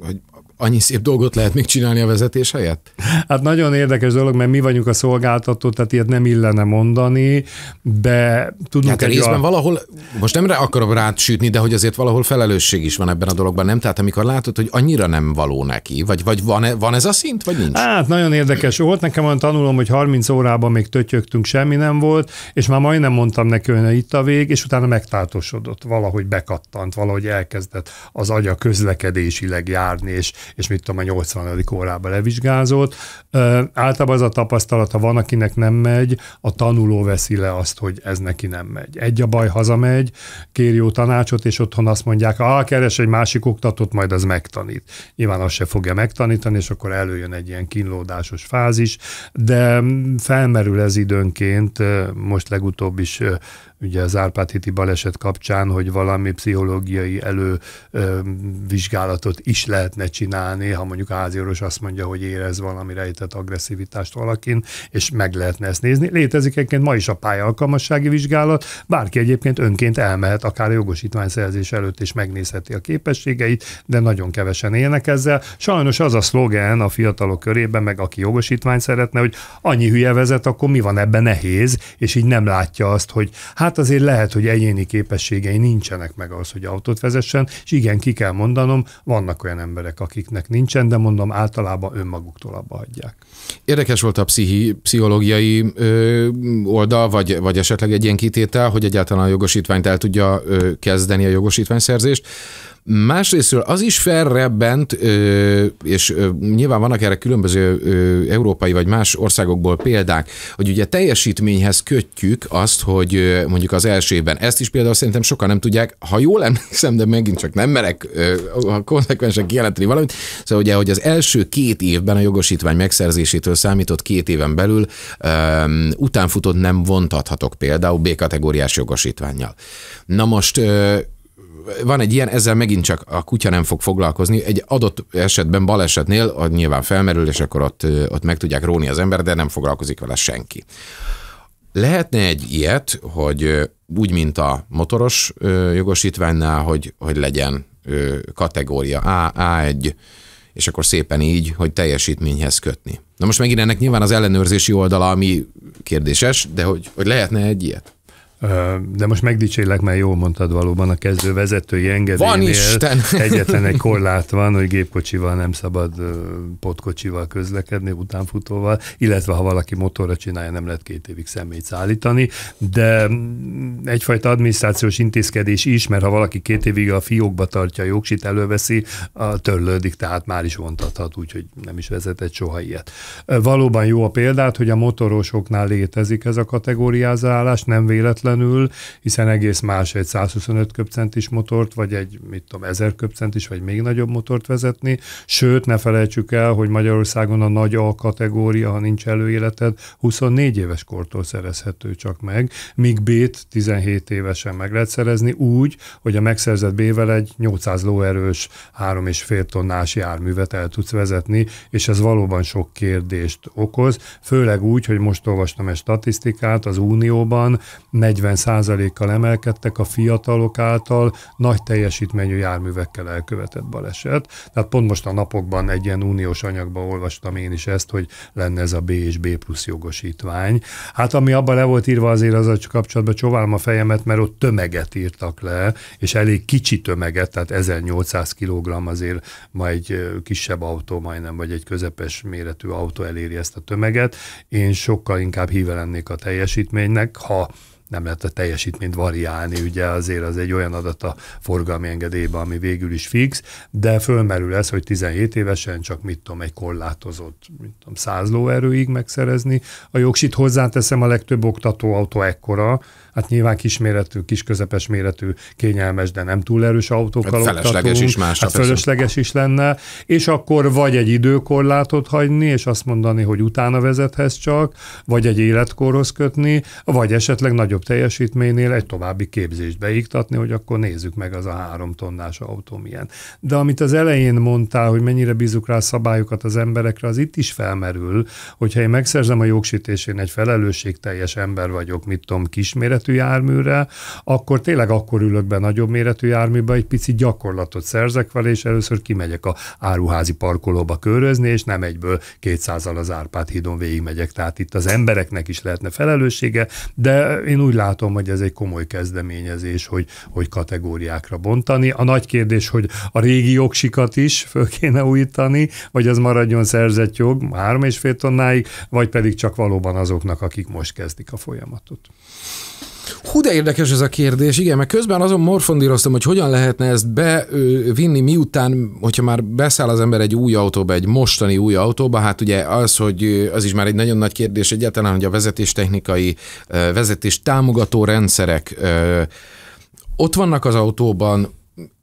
hogy annyi szép dolgot lehet még csinálni a vezetés helyett? Hát nagyon érdekes dolog, mert mi vagyunk a szolgáltató, tehát ilyet nem illene mondani, de tudunk... Hát részben a... valahol, most nem akarom rád sütni, de hogy azért valahol felelősség is van ebben a dologban, nem? Tehát amikor látod, hogy annyira nem való neki, vagy, vagy van, -e, van ez a szint, vagy nincs? Hát nagyon érdekes volt, nekem olyan tanulom, hogy 30 órában még tötyögtünk, semmi nem volt, és már majdnem mondtam neki, hogy itt a vég, és utána megtátosodott, valahogy bekattant, valahogy elkezdett az agya közlekedésileg járni, és, és mit tudom, a 80. órában levizsgázott. Általában az a tapasztalata van, akinek nem megy, a tanuló veszi le azt, hogy ez neki nem megy. Egy a baj, hazamegy, kér jó tanácsot, és otthon azt mondják, ah, keres egy másik oktatót, majd az megtanít. Nyilván azt se fogja megtanítani, és akkor előjön egy ilyen kínlódásos fázis, de mm, felmerül ez időnként, most legutóbb is ugye az Árpád-hiti baleset kapcsán, hogy valami pszichológiai elővizsgálatot is lehetne csinálni, ha mondjuk a háziorvos azt mondja, hogy érez valami rejtett agresszivitást valakin, és meg lehetne ezt nézni. Létezik egyébként ma is a pályalkalmassági vizsgálat, bárki egyébként önként elmehet, akár a szerzés előtt is megnézheti a képességeit, de nagyon kevesen élnek ezzel. Sajnos az a szlogen a fiatalok körében, meg aki jogosítvány szeretne, hogy annyi hülye vezet, akkor mi van ebben nehéz, és így nem látja azt, hogy hát azért lehet, hogy egyéni képességei nincsenek meg ahhoz, hogy autót vezessen, és igen, ki kell mondanom, vannak olyan emberek, akiknek nincsen, de mondom, általában önmaguktól abba hagyják. Érdekes volt a pszichi, pszichológiai ö, oldal, vagy, vagy esetleg egy ilyen kitétel, hogy egyáltalán a jogosítványt el tudja ö, kezdeni a jogosítványszerzést. Másrésztről az is felrebbent, és nyilván vannak erre különböző európai vagy más országokból példák, hogy ugye teljesítményhez kötjük azt, hogy mondjuk az első évben. Ezt is például szerintem sokan nem tudják, ha jól emlékszem, de megint csak nem merek konzekvensen kijelenteni valamit, szóval ugye, hogy az első két évben a jogosítvány megszerzésétől számított két éven belül utánfutott nem vontathatok például B-kategóriás jogosítványjal. Na most van egy ilyen, ezzel megint csak a kutya nem fog foglalkozni. Egy adott esetben balesetnél nyilván felmerül, és akkor ott, ott meg tudják róni az ember, de nem foglalkozik vele senki. Lehetne egy ilyet, hogy úgy, mint a motoros jogosítványnál, hogy, hogy legyen kategória A, A1, és akkor szépen így, hogy teljesítményhez kötni. Na most megint ennek nyilván az ellenőrzési oldala, ami kérdéses, de hogy, hogy lehetne egy ilyet? De most megdicsélek, mert jól mondtad valóban a kezdő vezetői engedélynél. Van Isten! Egyetlen egy korlát van, hogy gépkocsival nem szabad potkocsival közlekedni, utánfutóval, illetve ha valaki motorra csinálja, nem lehet két évig személyt szállítani, de mm, egyfajta adminisztrációs intézkedés is, mert ha valaki két évig a fiókba tartja a jogsit, előveszi, a törlődik, tehát már is vontathat, úgyhogy nem is vezetett soha ilyet. Valóban jó a példát, hogy a motorosoknál létezik ez a kategóriázálás, nem véletlen, végtelenül, hiszen egész más egy 125 köbcentis motort, vagy egy, mit tudom, 1000 köbcentis, vagy még nagyobb motort vezetni, sőt, ne felejtsük el, hogy Magyarországon a nagy A kategória, ha nincs előéleted, 24 éves kortól szerezhető csak meg, míg B-t 17 évesen meg lehet szerezni úgy, hogy a megszerzett B-vel egy 800 lóerős, 3,5 tonnás járművet el tudsz vezetni, és ez valóban sok kérdést okoz, főleg úgy, hogy most olvastam egy statisztikát, az Unióban 40%-kal emelkedtek a fiatalok által nagy teljesítményű járművekkel elkövetett baleset. Tehát pont most a napokban egy ilyen uniós anyagban olvastam én is ezt, hogy lenne ez a B és B plusz jogosítvány. Hát ami abban le volt írva azért az a kapcsolatban, csoválom a fejemet, mert ott tömeget írtak le, és elég kicsi tömeget, tehát 1800 kg azért ma egy kisebb autó majdnem, vagy egy közepes méretű autó eléri ezt a tömeget. Én sokkal inkább híve lennék a teljesítménynek, ha nem lehet a teljesítményt variálni, ugye azért az egy olyan adat a forgalmi engedélyben, ami végül is fix, de fölmerül ez, hogy 17 évesen csak mit tudom, egy korlátozott, mit tudom, százlóerőig lóerőig megszerezni a jogsit. Hozzáteszem, a legtöbb autó ekkora, hát nyilván kisméretű, kisközepes méretű, kényelmes, de nem túl erős autókkal hát felesleges is más. Hát fölösleges persze. is lenne, és akkor vagy egy időkorlátot hagyni, és azt mondani, hogy utána vezethez csak, vagy egy életkorhoz kötni, vagy esetleg nagyobb teljesítménynél egy további képzést beiktatni, hogy akkor nézzük meg az a három tonnás autó milyen. De amit az elején mondtál, hogy mennyire bízunk rá szabályokat az emberekre, az itt is felmerül, hogyha én megszerzem a jogsítésén egy felelősségteljes ember vagyok, mit tudom, kisméret, méretű járműre, akkor tényleg akkor ülök be nagyobb méretű járműbe, egy pici gyakorlatot szerzek vele, és először kimegyek a áruházi parkolóba körözni, és nem egyből 200 az Árpád hídon végigmegyek. Tehát itt az embereknek is lehetne felelőssége, de én úgy látom, hogy ez egy komoly kezdeményezés, hogy, hogy kategóriákra bontani. A nagy kérdés, hogy a régi jogsikat is föl kéne újítani, vagy az maradjon szerzett jog három és fél tonnáig, vagy pedig csak valóban azoknak, akik most kezdik a folyamatot. Hú, de érdekes ez a kérdés, igen, mert közben azon morfondíroztam, hogy hogyan lehetne ezt bevinni, miután, hogyha már beszáll az ember egy új autóba, egy mostani új autóba, hát ugye az, hogy az is már egy nagyon nagy kérdés egyáltalán, hogy a vezetéstechnikai, vezetés támogató rendszerek ott vannak az autóban,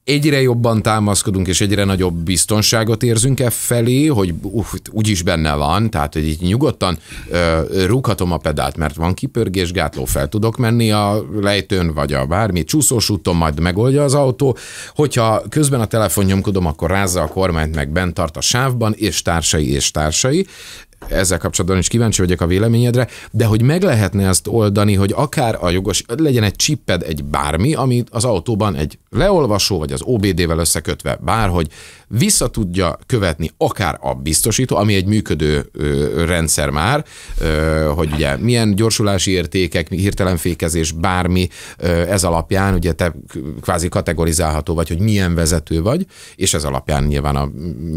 egyre jobban támaszkodunk, és egyre nagyobb biztonságot érzünk e felé, hogy uh, úgyis benne van, tehát hogy így nyugodtan uh, rúghatom a pedált, mert van kipörgésgátló, fel tudok menni a lejtőn, vagy a bármi csúszós úton, majd megoldja az autó. Hogyha közben a telefon nyomkodom, akkor rázza a kormányt, meg bent tart a sávban, és társai, és társai ezzel kapcsolatban is kíváncsi vagyok a véleményedre, de hogy meg lehetne ezt oldani, hogy akár a jogos, legyen egy csipped, egy bármi, ami az autóban egy leolvasó, vagy az OBD-vel összekötve bárhogy vissza tudja követni akár a biztosító, ami egy működő ö, rendszer már, ö, hogy ugye milyen gyorsulási értékek, hirtelen fékezés, bármi ö, ez alapján, ugye te kvázi kategorizálható vagy, hogy milyen vezető vagy, és ez alapján nyilván a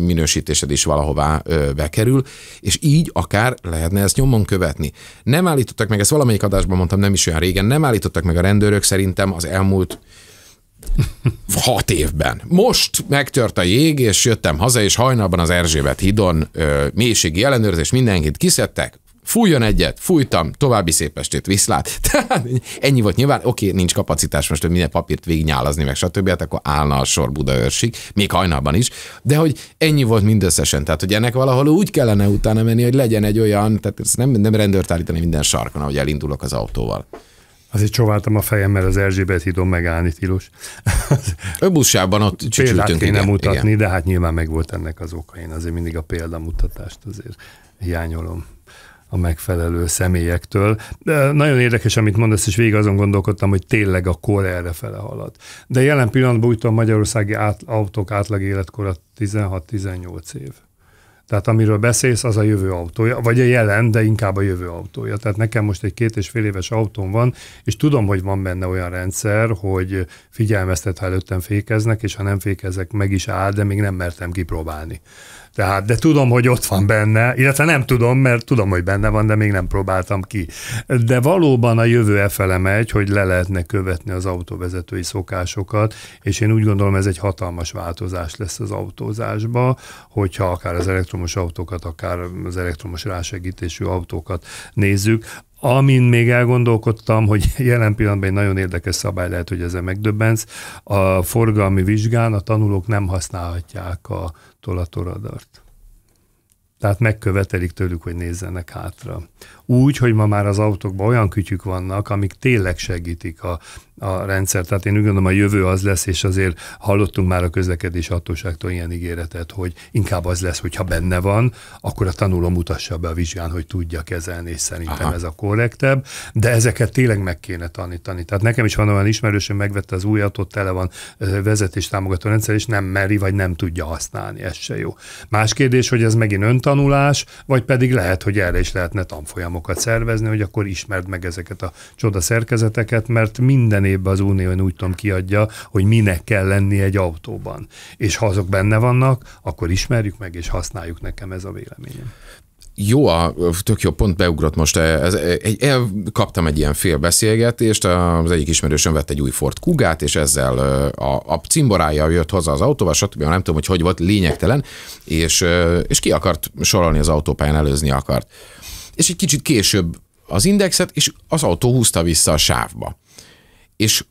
minősítésed is valahová ö, bekerül, és így így akár lehetne ezt nyomon követni. Nem állítottak meg, ezt valamelyik adásban mondtam, nem is olyan régen, nem állítottak meg a rendőrök szerintem az elmúlt hat évben. Most megtört a jég, és jöttem haza, és hajnalban az Erzsébet hidon, ö, mélységi ellenőrzés, mindenkit kiszedtek, Fújjon egyet, fújtam, további szép estét, viszlát. ennyi volt nyilván, oké, nincs kapacitás most, hogy minden papírt végignyálazni, meg stb., hát akkor állna a sor őrség, még hajnalban is, de hogy ennyi volt mindösszesen, tehát hogy ennek valahol úgy kellene utána menni, hogy legyen egy olyan, tehát ezt nem, nem rendőrt állítani minden sarkon, ahogy elindulok az autóval. Azért csóváltam a fejem, mert az Erzsébet hídon megállni tilos. Ő buszában ott csücsültünk. kéne igen, mutatni, igen. de hát nyilván meg volt ennek az oka. Én azért mindig a példamutatást azért hiányolom a megfelelő személyektől. De nagyon érdekes, amit mondasz, és végig azon gondolkodtam, hogy tényleg a kor fele halad. De jelen pillanatban úgy tudom, magyarországi át, autók átlag életkora 16-18 év. Tehát amiről beszélsz, az a jövő autója, vagy a jelen, de inkább a jövő autója. Tehát nekem most egy két és fél éves autón van, és tudom, hogy van benne olyan rendszer, hogy figyelmeztet, ha előttem fékeznek, és ha nem fékezek, meg is áll, de még nem mertem kipróbálni. Tehát, de tudom, hogy ott van benne, illetve nem tudom, mert tudom, hogy benne van, de még nem próbáltam ki. De valóban a jövő e fele megy, hogy le lehetne követni az autóvezetői szokásokat, és én úgy gondolom, ez egy hatalmas változás lesz az autózásba, hogyha akár az elektromos autókat, akár az elektromos rásegítésű autókat nézzük, Amin még elgondolkodtam, hogy jelen pillanatban egy nagyon érdekes szabály lehet, hogy ezzel megdöbbensz, a forgalmi vizsgán a tanulók nem használhatják a tolatoradart. Tehát megkövetelik tőlük, hogy nézzenek hátra úgy, hogy ma már az autókban olyan kütyük vannak, amik tényleg segítik a, a rendszer. Tehát én úgy gondolom, a jövő az lesz, és azért hallottunk már a közlekedés hatóságtól ilyen ígéretet, hogy inkább az lesz, hogyha benne van, akkor a tanuló mutassa be a vizsgán, hogy tudja kezelni, és szerintem Aha. ez a korrektebb. De ezeket tényleg meg kéne tanítani. Tehát nekem is van olyan ismerősöm, megvette az új autót, tele van vezetés támogató rendszer, és nem meri, vagy nem tudja használni. Ez se jó. Más kérdés, hogy ez megint öntanulás, vagy pedig lehet, hogy erre is lehetne tanfolyam programokat szervezni, hogy akkor ismerd meg ezeket a csoda szerkezeteket, mert minden évben az Unió úgy tudom kiadja, hogy minek kell lenni egy autóban. És ha azok benne vannak, akkor ismerjük meg és használjuk nekem ez a véleményem jó, a, tök jó, pont beugrott most. E, ez, e, egy, el, kaptam egy ilyen félbeszélgetést, az egyik ismerősöm vett egy új Ford Kugát, és ezzel e, a, a cimborája jött haza az autóval, stb. Nem tudom, hogy hogy volt, lényegtelen, és, és ki akart sorolni az autópályán, előzni akart és egy kicsit később az indexet, és az autó húzta vissza a sávba és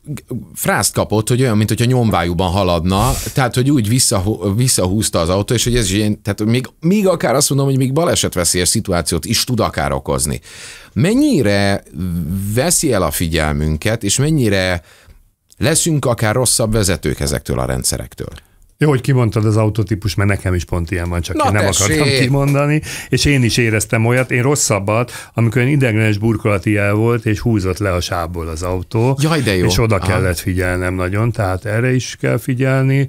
frászt kapott, hogy olyan, mint nyomvájúban haladna, tehát, hogy úgy vissza, visszahúzta az autó, és hogy ez ilyen, tehát még, még akár azt mondom, hogy még balesetveszélyes szituációt is tud akár okozni. Mennyire veszi el a figyelmünket, és mennyire leszünk akár rosszabb vezetők ezektől a rendszerektől? Jó, hogy kimondtad az autotípus, mert nekem is pont ilyen van, csak Na én nem tessé. akartam kimondani, és én is éreztem olyat, én rosszabbat, amikor egy idegenes burkolati jel volt, és húzott le a sából az autó, Jaj, de jó. és oda Aha. kellett figyelnem nagyon, tehát erre is kell figyelni.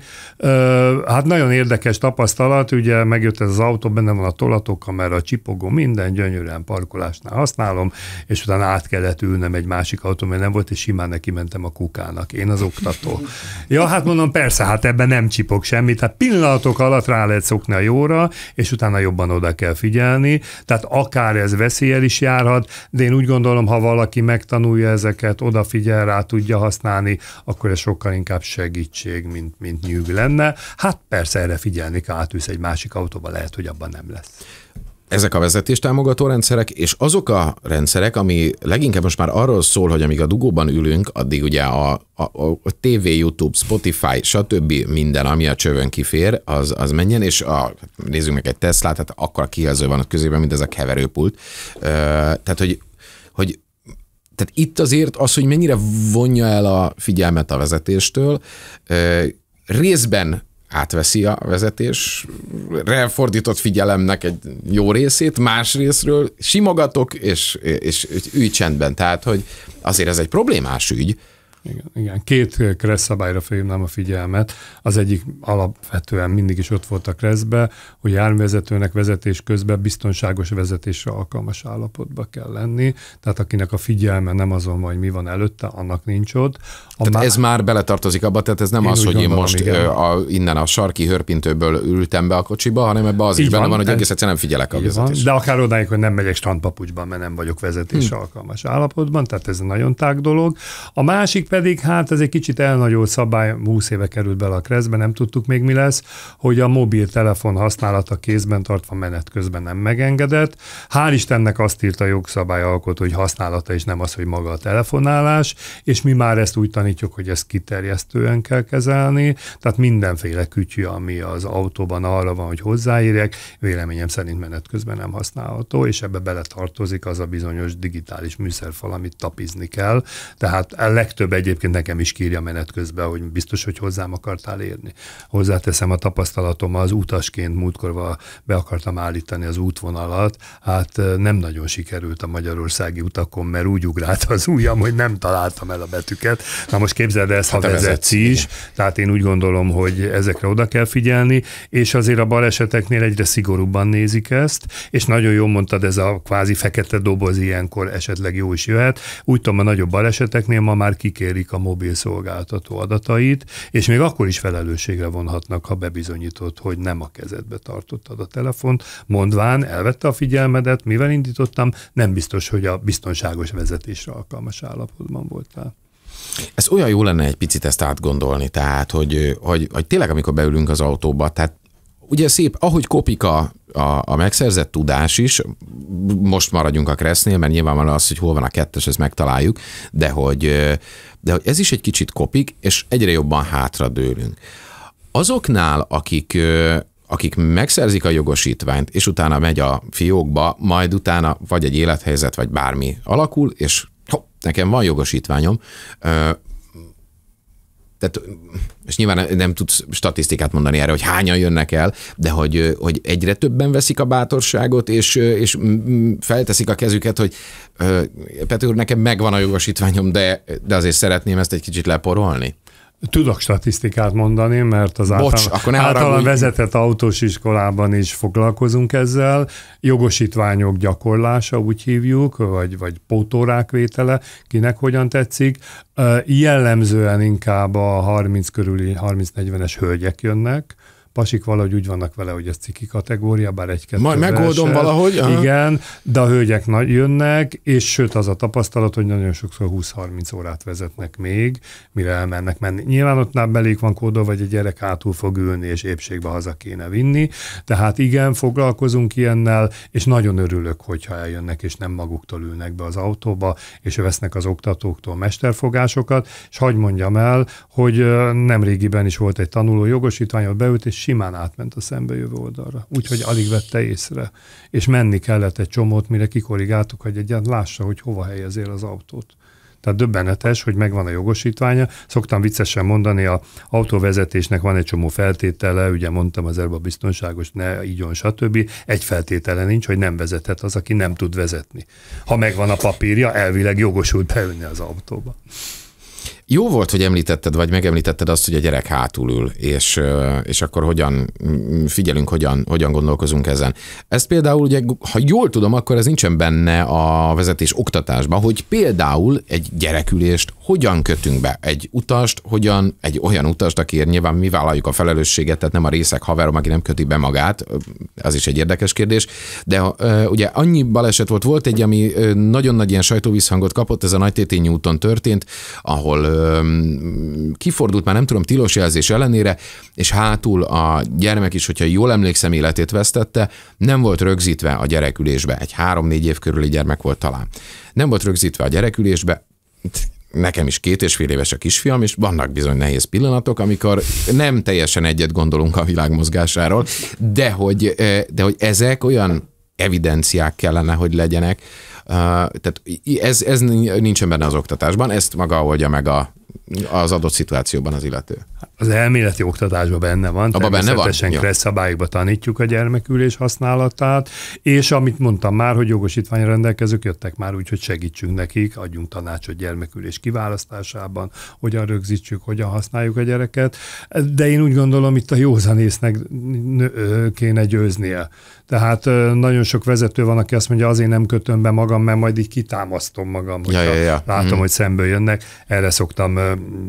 Hát nagyon érdekes tapasztalat, ugye megjött ez az autó, benne van a tolatókamera, a csipogó, minden gyönyörűen parkolásnál használom, és utána át kellett ülnem egy másik autó, mert nem volt, és simán neki mentem a kukának, én az oktató. Ja, hát mondom, persze, hát ebben nem csipog kapok semmit. Tehát pillanatok alatt rá lehet szokni a jóra, és utána jobban oda kell figyelni. Tehát akár ez veszélyel is járhat, de én úgy gondolom, ha valaki megtanulja ezeket, odafigyel rá, tudja használni, akkor ez sokkal inkább segítség, mint, mint nyűg lenne. Hát persze erre figyelni kell, átűsz egy másik autóba, lehet, hogy abban nem lesz ezek a vezetéstámogató rendszerek, és azok a rendszerek, ami leginkább most már arról szól, hogy amíg a dugóban ülünk, addig ugye a, a, a TV, YouTube, Spotify, stb. minden, ami a csövön kifér, az, az menjen, és a, nézzük meg egy Tesla, tehát akkor a kijelző van a közében, mint ez a keverőpult. Tehát, hogy, hogy tehát itt azért az, hogy mennyire vonja el a figyelmet a vezetéstől, részben átveszi a vezetésre fordított figyelemnek egy jó részét, más részről simogatok, és, és, és ügy csendben. Tehát, hogy azért ez egy problémás ügy, igen, igen. két kressz szabályra felhívnám a figyelmet. Az egyik alapvetően mindig is ott volt a kresszbe, hogy járművezetőnek vezetés közben biztonságos vezetésre alkalmas állapotba kell lenni, tehát akinek a figyelme nem azon, hogy mi van előtte, annak nincs ott. A tehát má... ez már beletartozik abba, tehát ez nem én az, hogy gondolom, én most igen. a, innen a sarki hörpintőből ültem be a kocsiba, hanem ebbe az Így is benne van, van hogy egész egyszerűen nem figyelek a vezetésre. De akár odáig, hogy nem megyek strandpapucsban, mert nem vagyok vezetés hmm. alkalmas állapotban, tehát ez nagyon tág dolog. A másik pedig hát ez egy kicsit elnagyolt szabály, 20 éve került bele a kreszbe, nem tudtuk még mi lesz, hogy a mobiltelefon használata kézben tartva menet közben nem megengedett. Hál' Istennek azt írt a jogszabályalkotó, hogy használata is nem az, hogy maga a telefonálás, és mi már ezt úgy tanítjuk, hogy ezt kiterjesztően kell kezelni, tehát mindenféle kütyű, ami az autóban arra van, hogy hozzáérjek, véleményem szerint menet közben nem használható, és ebbe beletartozik az a bizonyos digitális műszerfal, amit tapizni kell. Tehát a legtöbb egy Egyébként nekem is kírja menet közben, hogy biztos, hogy hozzám akartál érni. Hozzáteszem a tapasztalatom, az utasként múltkor be akartam állítani az útvonalat, hát nem nagyon sikerült a magyarországi utakon, mert úgy ugrált az ujjam, hogy nem találtam el a betűket. Na most képzeld ezt, hát ha hát ez is, igen. tehát én úgy gondolom, hogy ezekre oda kell figyelni, és azért a baleseteknél egyre szigorúbban nézik ezt, és nagyon jól mondtad, ez a kvázi fekete doboz ilyenkor esetleg jó is jöhet. Úgy tudom, a nagyobb baleseteknél ma már kikér kicserélik a mobil szolgáltató adatait, és még akkor is felelősségre vonhatnak, ha bebizonyított, hogy nem a kezedbe tartottad a telefont, mondván elvette a figyelmedet, mivel indítottam, nem biztos, hogy a biztonságos vezetésre alkalmas állapotban voltál. Ez olyan jó lenne egy picit ezt átgondolni, tehát, hogy, hogy, hogy tényleg, amikor beülünk az autóba, tehát ugye szép, ahogy kopik a, a, a megszerzett tudás is, most maradjunk a Kresznél, mert nyilvánvalóan az, hogy hol van a kettes, ezt megtaláljuk, de hogy, de hogy ez is egy kicsit kopik, és egyre jobban hátradőlünk. Azoknál, akik akik megszerzik a jogosítványt, és utána megy a fiókba, majd utána vagy egy élethelyzet, vagy bármi alakul, és hopp, nekem van jogosítványom, tehát, és nyilván nem tudsz statisztikát mondani erre, hogy hányan jönnek el, de hogy, hogy egyre többen veszik a bátorságot, és, és felteszik a kezüket, hogy Pető úr, nekem megvan a jogosítványom, de, de azért szeretném ezt egy kicsit leporolni. Tudok statisztikát mondani, mert az Bocs, általán, akkor ne általán vezetett autós iskolában is foglalkozunk ezzel. Jogosítványok gyakorlása, úgy hívjuk, vagy, vagy pótórák vétele, kinek hogyan tetszik. Jellemzően inkább a 30 körüli, 30-40-es hölgyek jönnek, pasik valahogy úgy vannak vele, hogy ez ciki kategória, bár egy-kettő. Majd megoldom eset. valahogy. Aha. Igen, de a hölgyek nagy jönnek, és sőt az a tapasztalat, hogy nagyon sokszor 20-30 órát vezetnek még, mire elmennek menni. Nyilván ott már belék van kódol, vagy egy gyerek átul fog ülni, és épségbe haza kéne vinni. Tehát igen, foglalkozunk ilyennel, és nagyon örülök, hogyha eljönnek, és nem maguktól ülnek be az autóba, és vesznek az oktatóktól mesterfogásokat, és hagyd mondjam el, hogy nemrégiben is volt egy tanuló jogosítványot beült, és simán átment a szembe jövő oldalra. Úgyhogy alig vette észre. És menni kellett egy csomót, mire kikorrigáltuk, hogy egyáltalán lássa, hogy hova helyezél az autót. Tehát döbbenetes, hogy megvan a jogosítványa. Szoktam viccesen mondani, a autóvezetésnek van egy csomó feltétele, ugye mondtam az előbb a biztonságos, ne igyon, stb. Egy feltétele nincs, hogy nem vezethet az, aki nem tud vezetni. Ha megvan a papírja, elvileg jogosult beülni az autóba. Jó volt, hogy említetted, vagy megemlítetted azt, hogy a gyerek hátul ül, és, és akkor hogyan mm, figyelünk, hogyan, hogyan gondolkozunk ezen. Ez például, ugye, ha jól tudom, akkor ez nincsen benne a vezetés oktatásban, hogy például egy gyerekülést hogyan kötünk be. Egy utast, hogyan, egy olyan utast, akiért nyilván mi vállaljuk a felelősséget, tehát nem a részek haverom, aki nem köti be magát, az is egy érdekes kérdés, de ugye annyi baleset volt, volt egy, ami nagyon nagy ilyen sajtóvízhangot kapott, ez a nagy tétényi úton történt, ahol kifordult, már nem tudom, tilos jelzés ellenére, és hátul a gyermek is, hogyha jól emlékszem, életét vesztette, nem volt rögzítve a gyerekülésbe. Egy három-négy év körüli gyermek volt talán. Nem volt rögzítve a gyerekülésbe, nekem is két és fél éves a kisfiam, és vannak bizony nehéz pillanatok, amikor nem teljesen egyet gondolunk a világ mozgásáról, de hogy, de hogy ezek olyan evidenciák kellene, hogy legyenek, tehát ez, ez nincsen benne az oktatásban, ezt maga oldja meg a az adott szituációban az illető? Az elméleti oktatásban benne van. Abba benne van? Természetesen tanítjuk a gyermekülés használatát, és amit mondtam már, hogy jogosítványra rendelkezők jöttek már úgy, hogy segítsünk nekik, adjunk tanácsot gyermekülés kiválasztásában, hogyan rögzítsük, hogyan használjuk a gyereket, de én úgy gondolom, itt a józanésznek kéne győznie. Tehát nagyon sok vezető van, aki azt mondja, azért nem kötöm be magam, mert majd így kitámasztom magam, hogyha ja, ja, ja. látom, mm. hogy szemből jönnek. Erre szoktam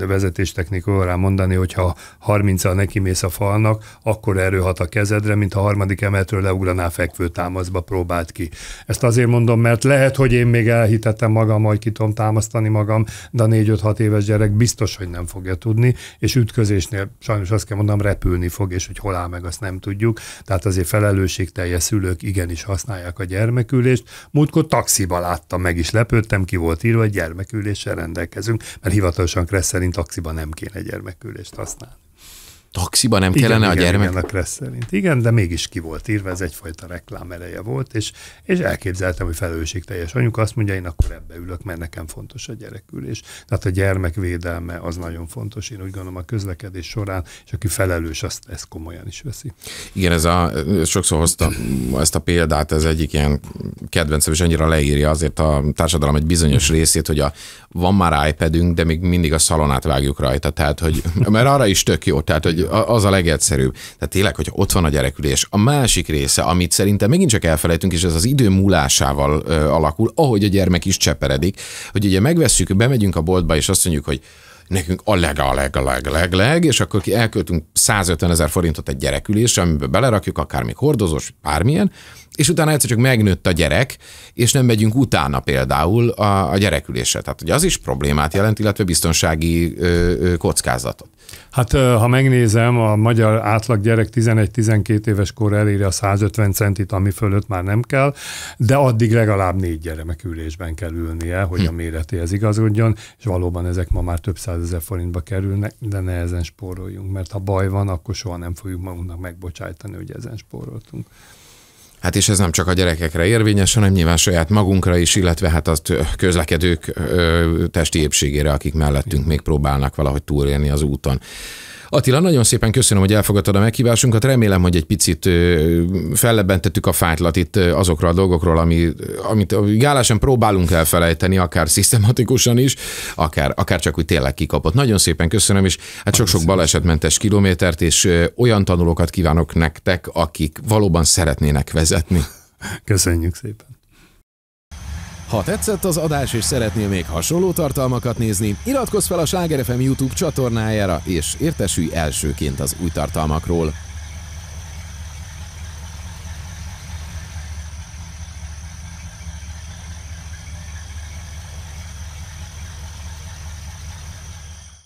vezetéstechnika rá mondani, hogyha 30 neki mész a falnak, akkor erőhat a kezedre, mint a harmadik emeltől leugranál fekvő támaszba, próbált ki. Ezt azért mondom, mert lehet, hogy én még elhitettem magam, hogy ki tudom támasztani magam, de a 4-5-6 éves gyerek biztos, hogy nem fogja tudni, és ütközésnél sajnos azt kell mondanom, repülni fog, és hogy hol áll meg, azt nem tudjuk. Tehát azért felelősségteljes szülők igenis használják a gyermekülést. Múltkor taxiba láttam, meg is lepődtem, ki volt írva, hogy gyermeküléssel rendelkezünk, mert hivatalosan szerint taxiban nem kéne gyermekülést használni taxiba nem igen, kellene igen, a gyermek? Igen, a Kressz szerint. Igen, de mégis ki volt írva, ez egyfajta reklám ereje volt, és, és elképzeltem, hogy felelősségteljes anyuka azt mondja, én akkor ebbe ülök, mert nekem fontos a gyerekülés. Tehát a gyermek védelme az nagyon fontos, én úgy gondolom a közlekedés során, és aki felelős, azt ezt komolyan is veszi. Igen, ez a, sokszor hozta ezt a példát, ez egyik ilyen kedvencem, és annyira leírja azért a társadalom egy bizonyos részét, hogy a, van már iPadünk, de még mindig a szalonát vágjuk rajta, tehát hogy, mert arra is tök jó, tehát hogy az a legegyszerűbb. Tehát tényleg, hogy ott van a gyerekülés. A másik része, amit szerintem megint csak elfelejtünk, és ez az idő múlásával ö, alakul, ahogy a gyermek is cseperedik, hogy ugye megvesszük, bemegyünk a boltba, és azt mondjuk, hogy nekünk a leg, a leg, a leg, leg, leg, és akkor elköltünk 150 ezer forintot egy gyerekülésre, amiben belerakjuk, akár még hordozós, bármilyen, és utána egyszer csak megnőtt a gyerek, és nem megyünk utána például a, a gyerekülésre. Tehát ugye az is problémát jelent, illetve biztonsági ö, ö, kockázatot. Hát ha megnézem, a magyar átlag gyerek 11-12 éves kor eléri a 150 centit, ami fölött már nem kell, de addig legalább négy ülésben kell ülnie, hogy hm. a méretéhez igazodjon, és valóban ezek ma már több százezer forintba kerülnek, de ezen spóroljunk, mert ha baj van, akkor soha nem fogjuk magunknak megbocsájtani, hogy ezen spóroltunk. Hát és ez nem csak a gyerekekre érvényes, hanem nyilván saját magunkra is, illetve hát az közlekedők testi épségére, akik mellettünk még próbálnak valahogy túlélni az úton. Attila, nagyon szépen köszönöm, hogy elfogadtad a meghívásunkat. Remélem, hogy egy picit fellebbentettük a fájtlat itt azokról a dolgokról, ami, amit gálásan próbálunk elfelejteni, akár szisztematikusan is, akár, akár csak úgy tényleg kikapott. Nagyon szépen köszönöm, és hát sok-sok balesetmentes kilométert, és olyan tanulókat kívánok nektek, akik valóban szeretnének vezetni. Köszönjük szépen. Ha tetszett az adás és szeretnél még hasonló tartalmakat nézni, iratkozz fel a Sláger FM YouTube csatornájára és értesülj elsőként az új tartalmakról.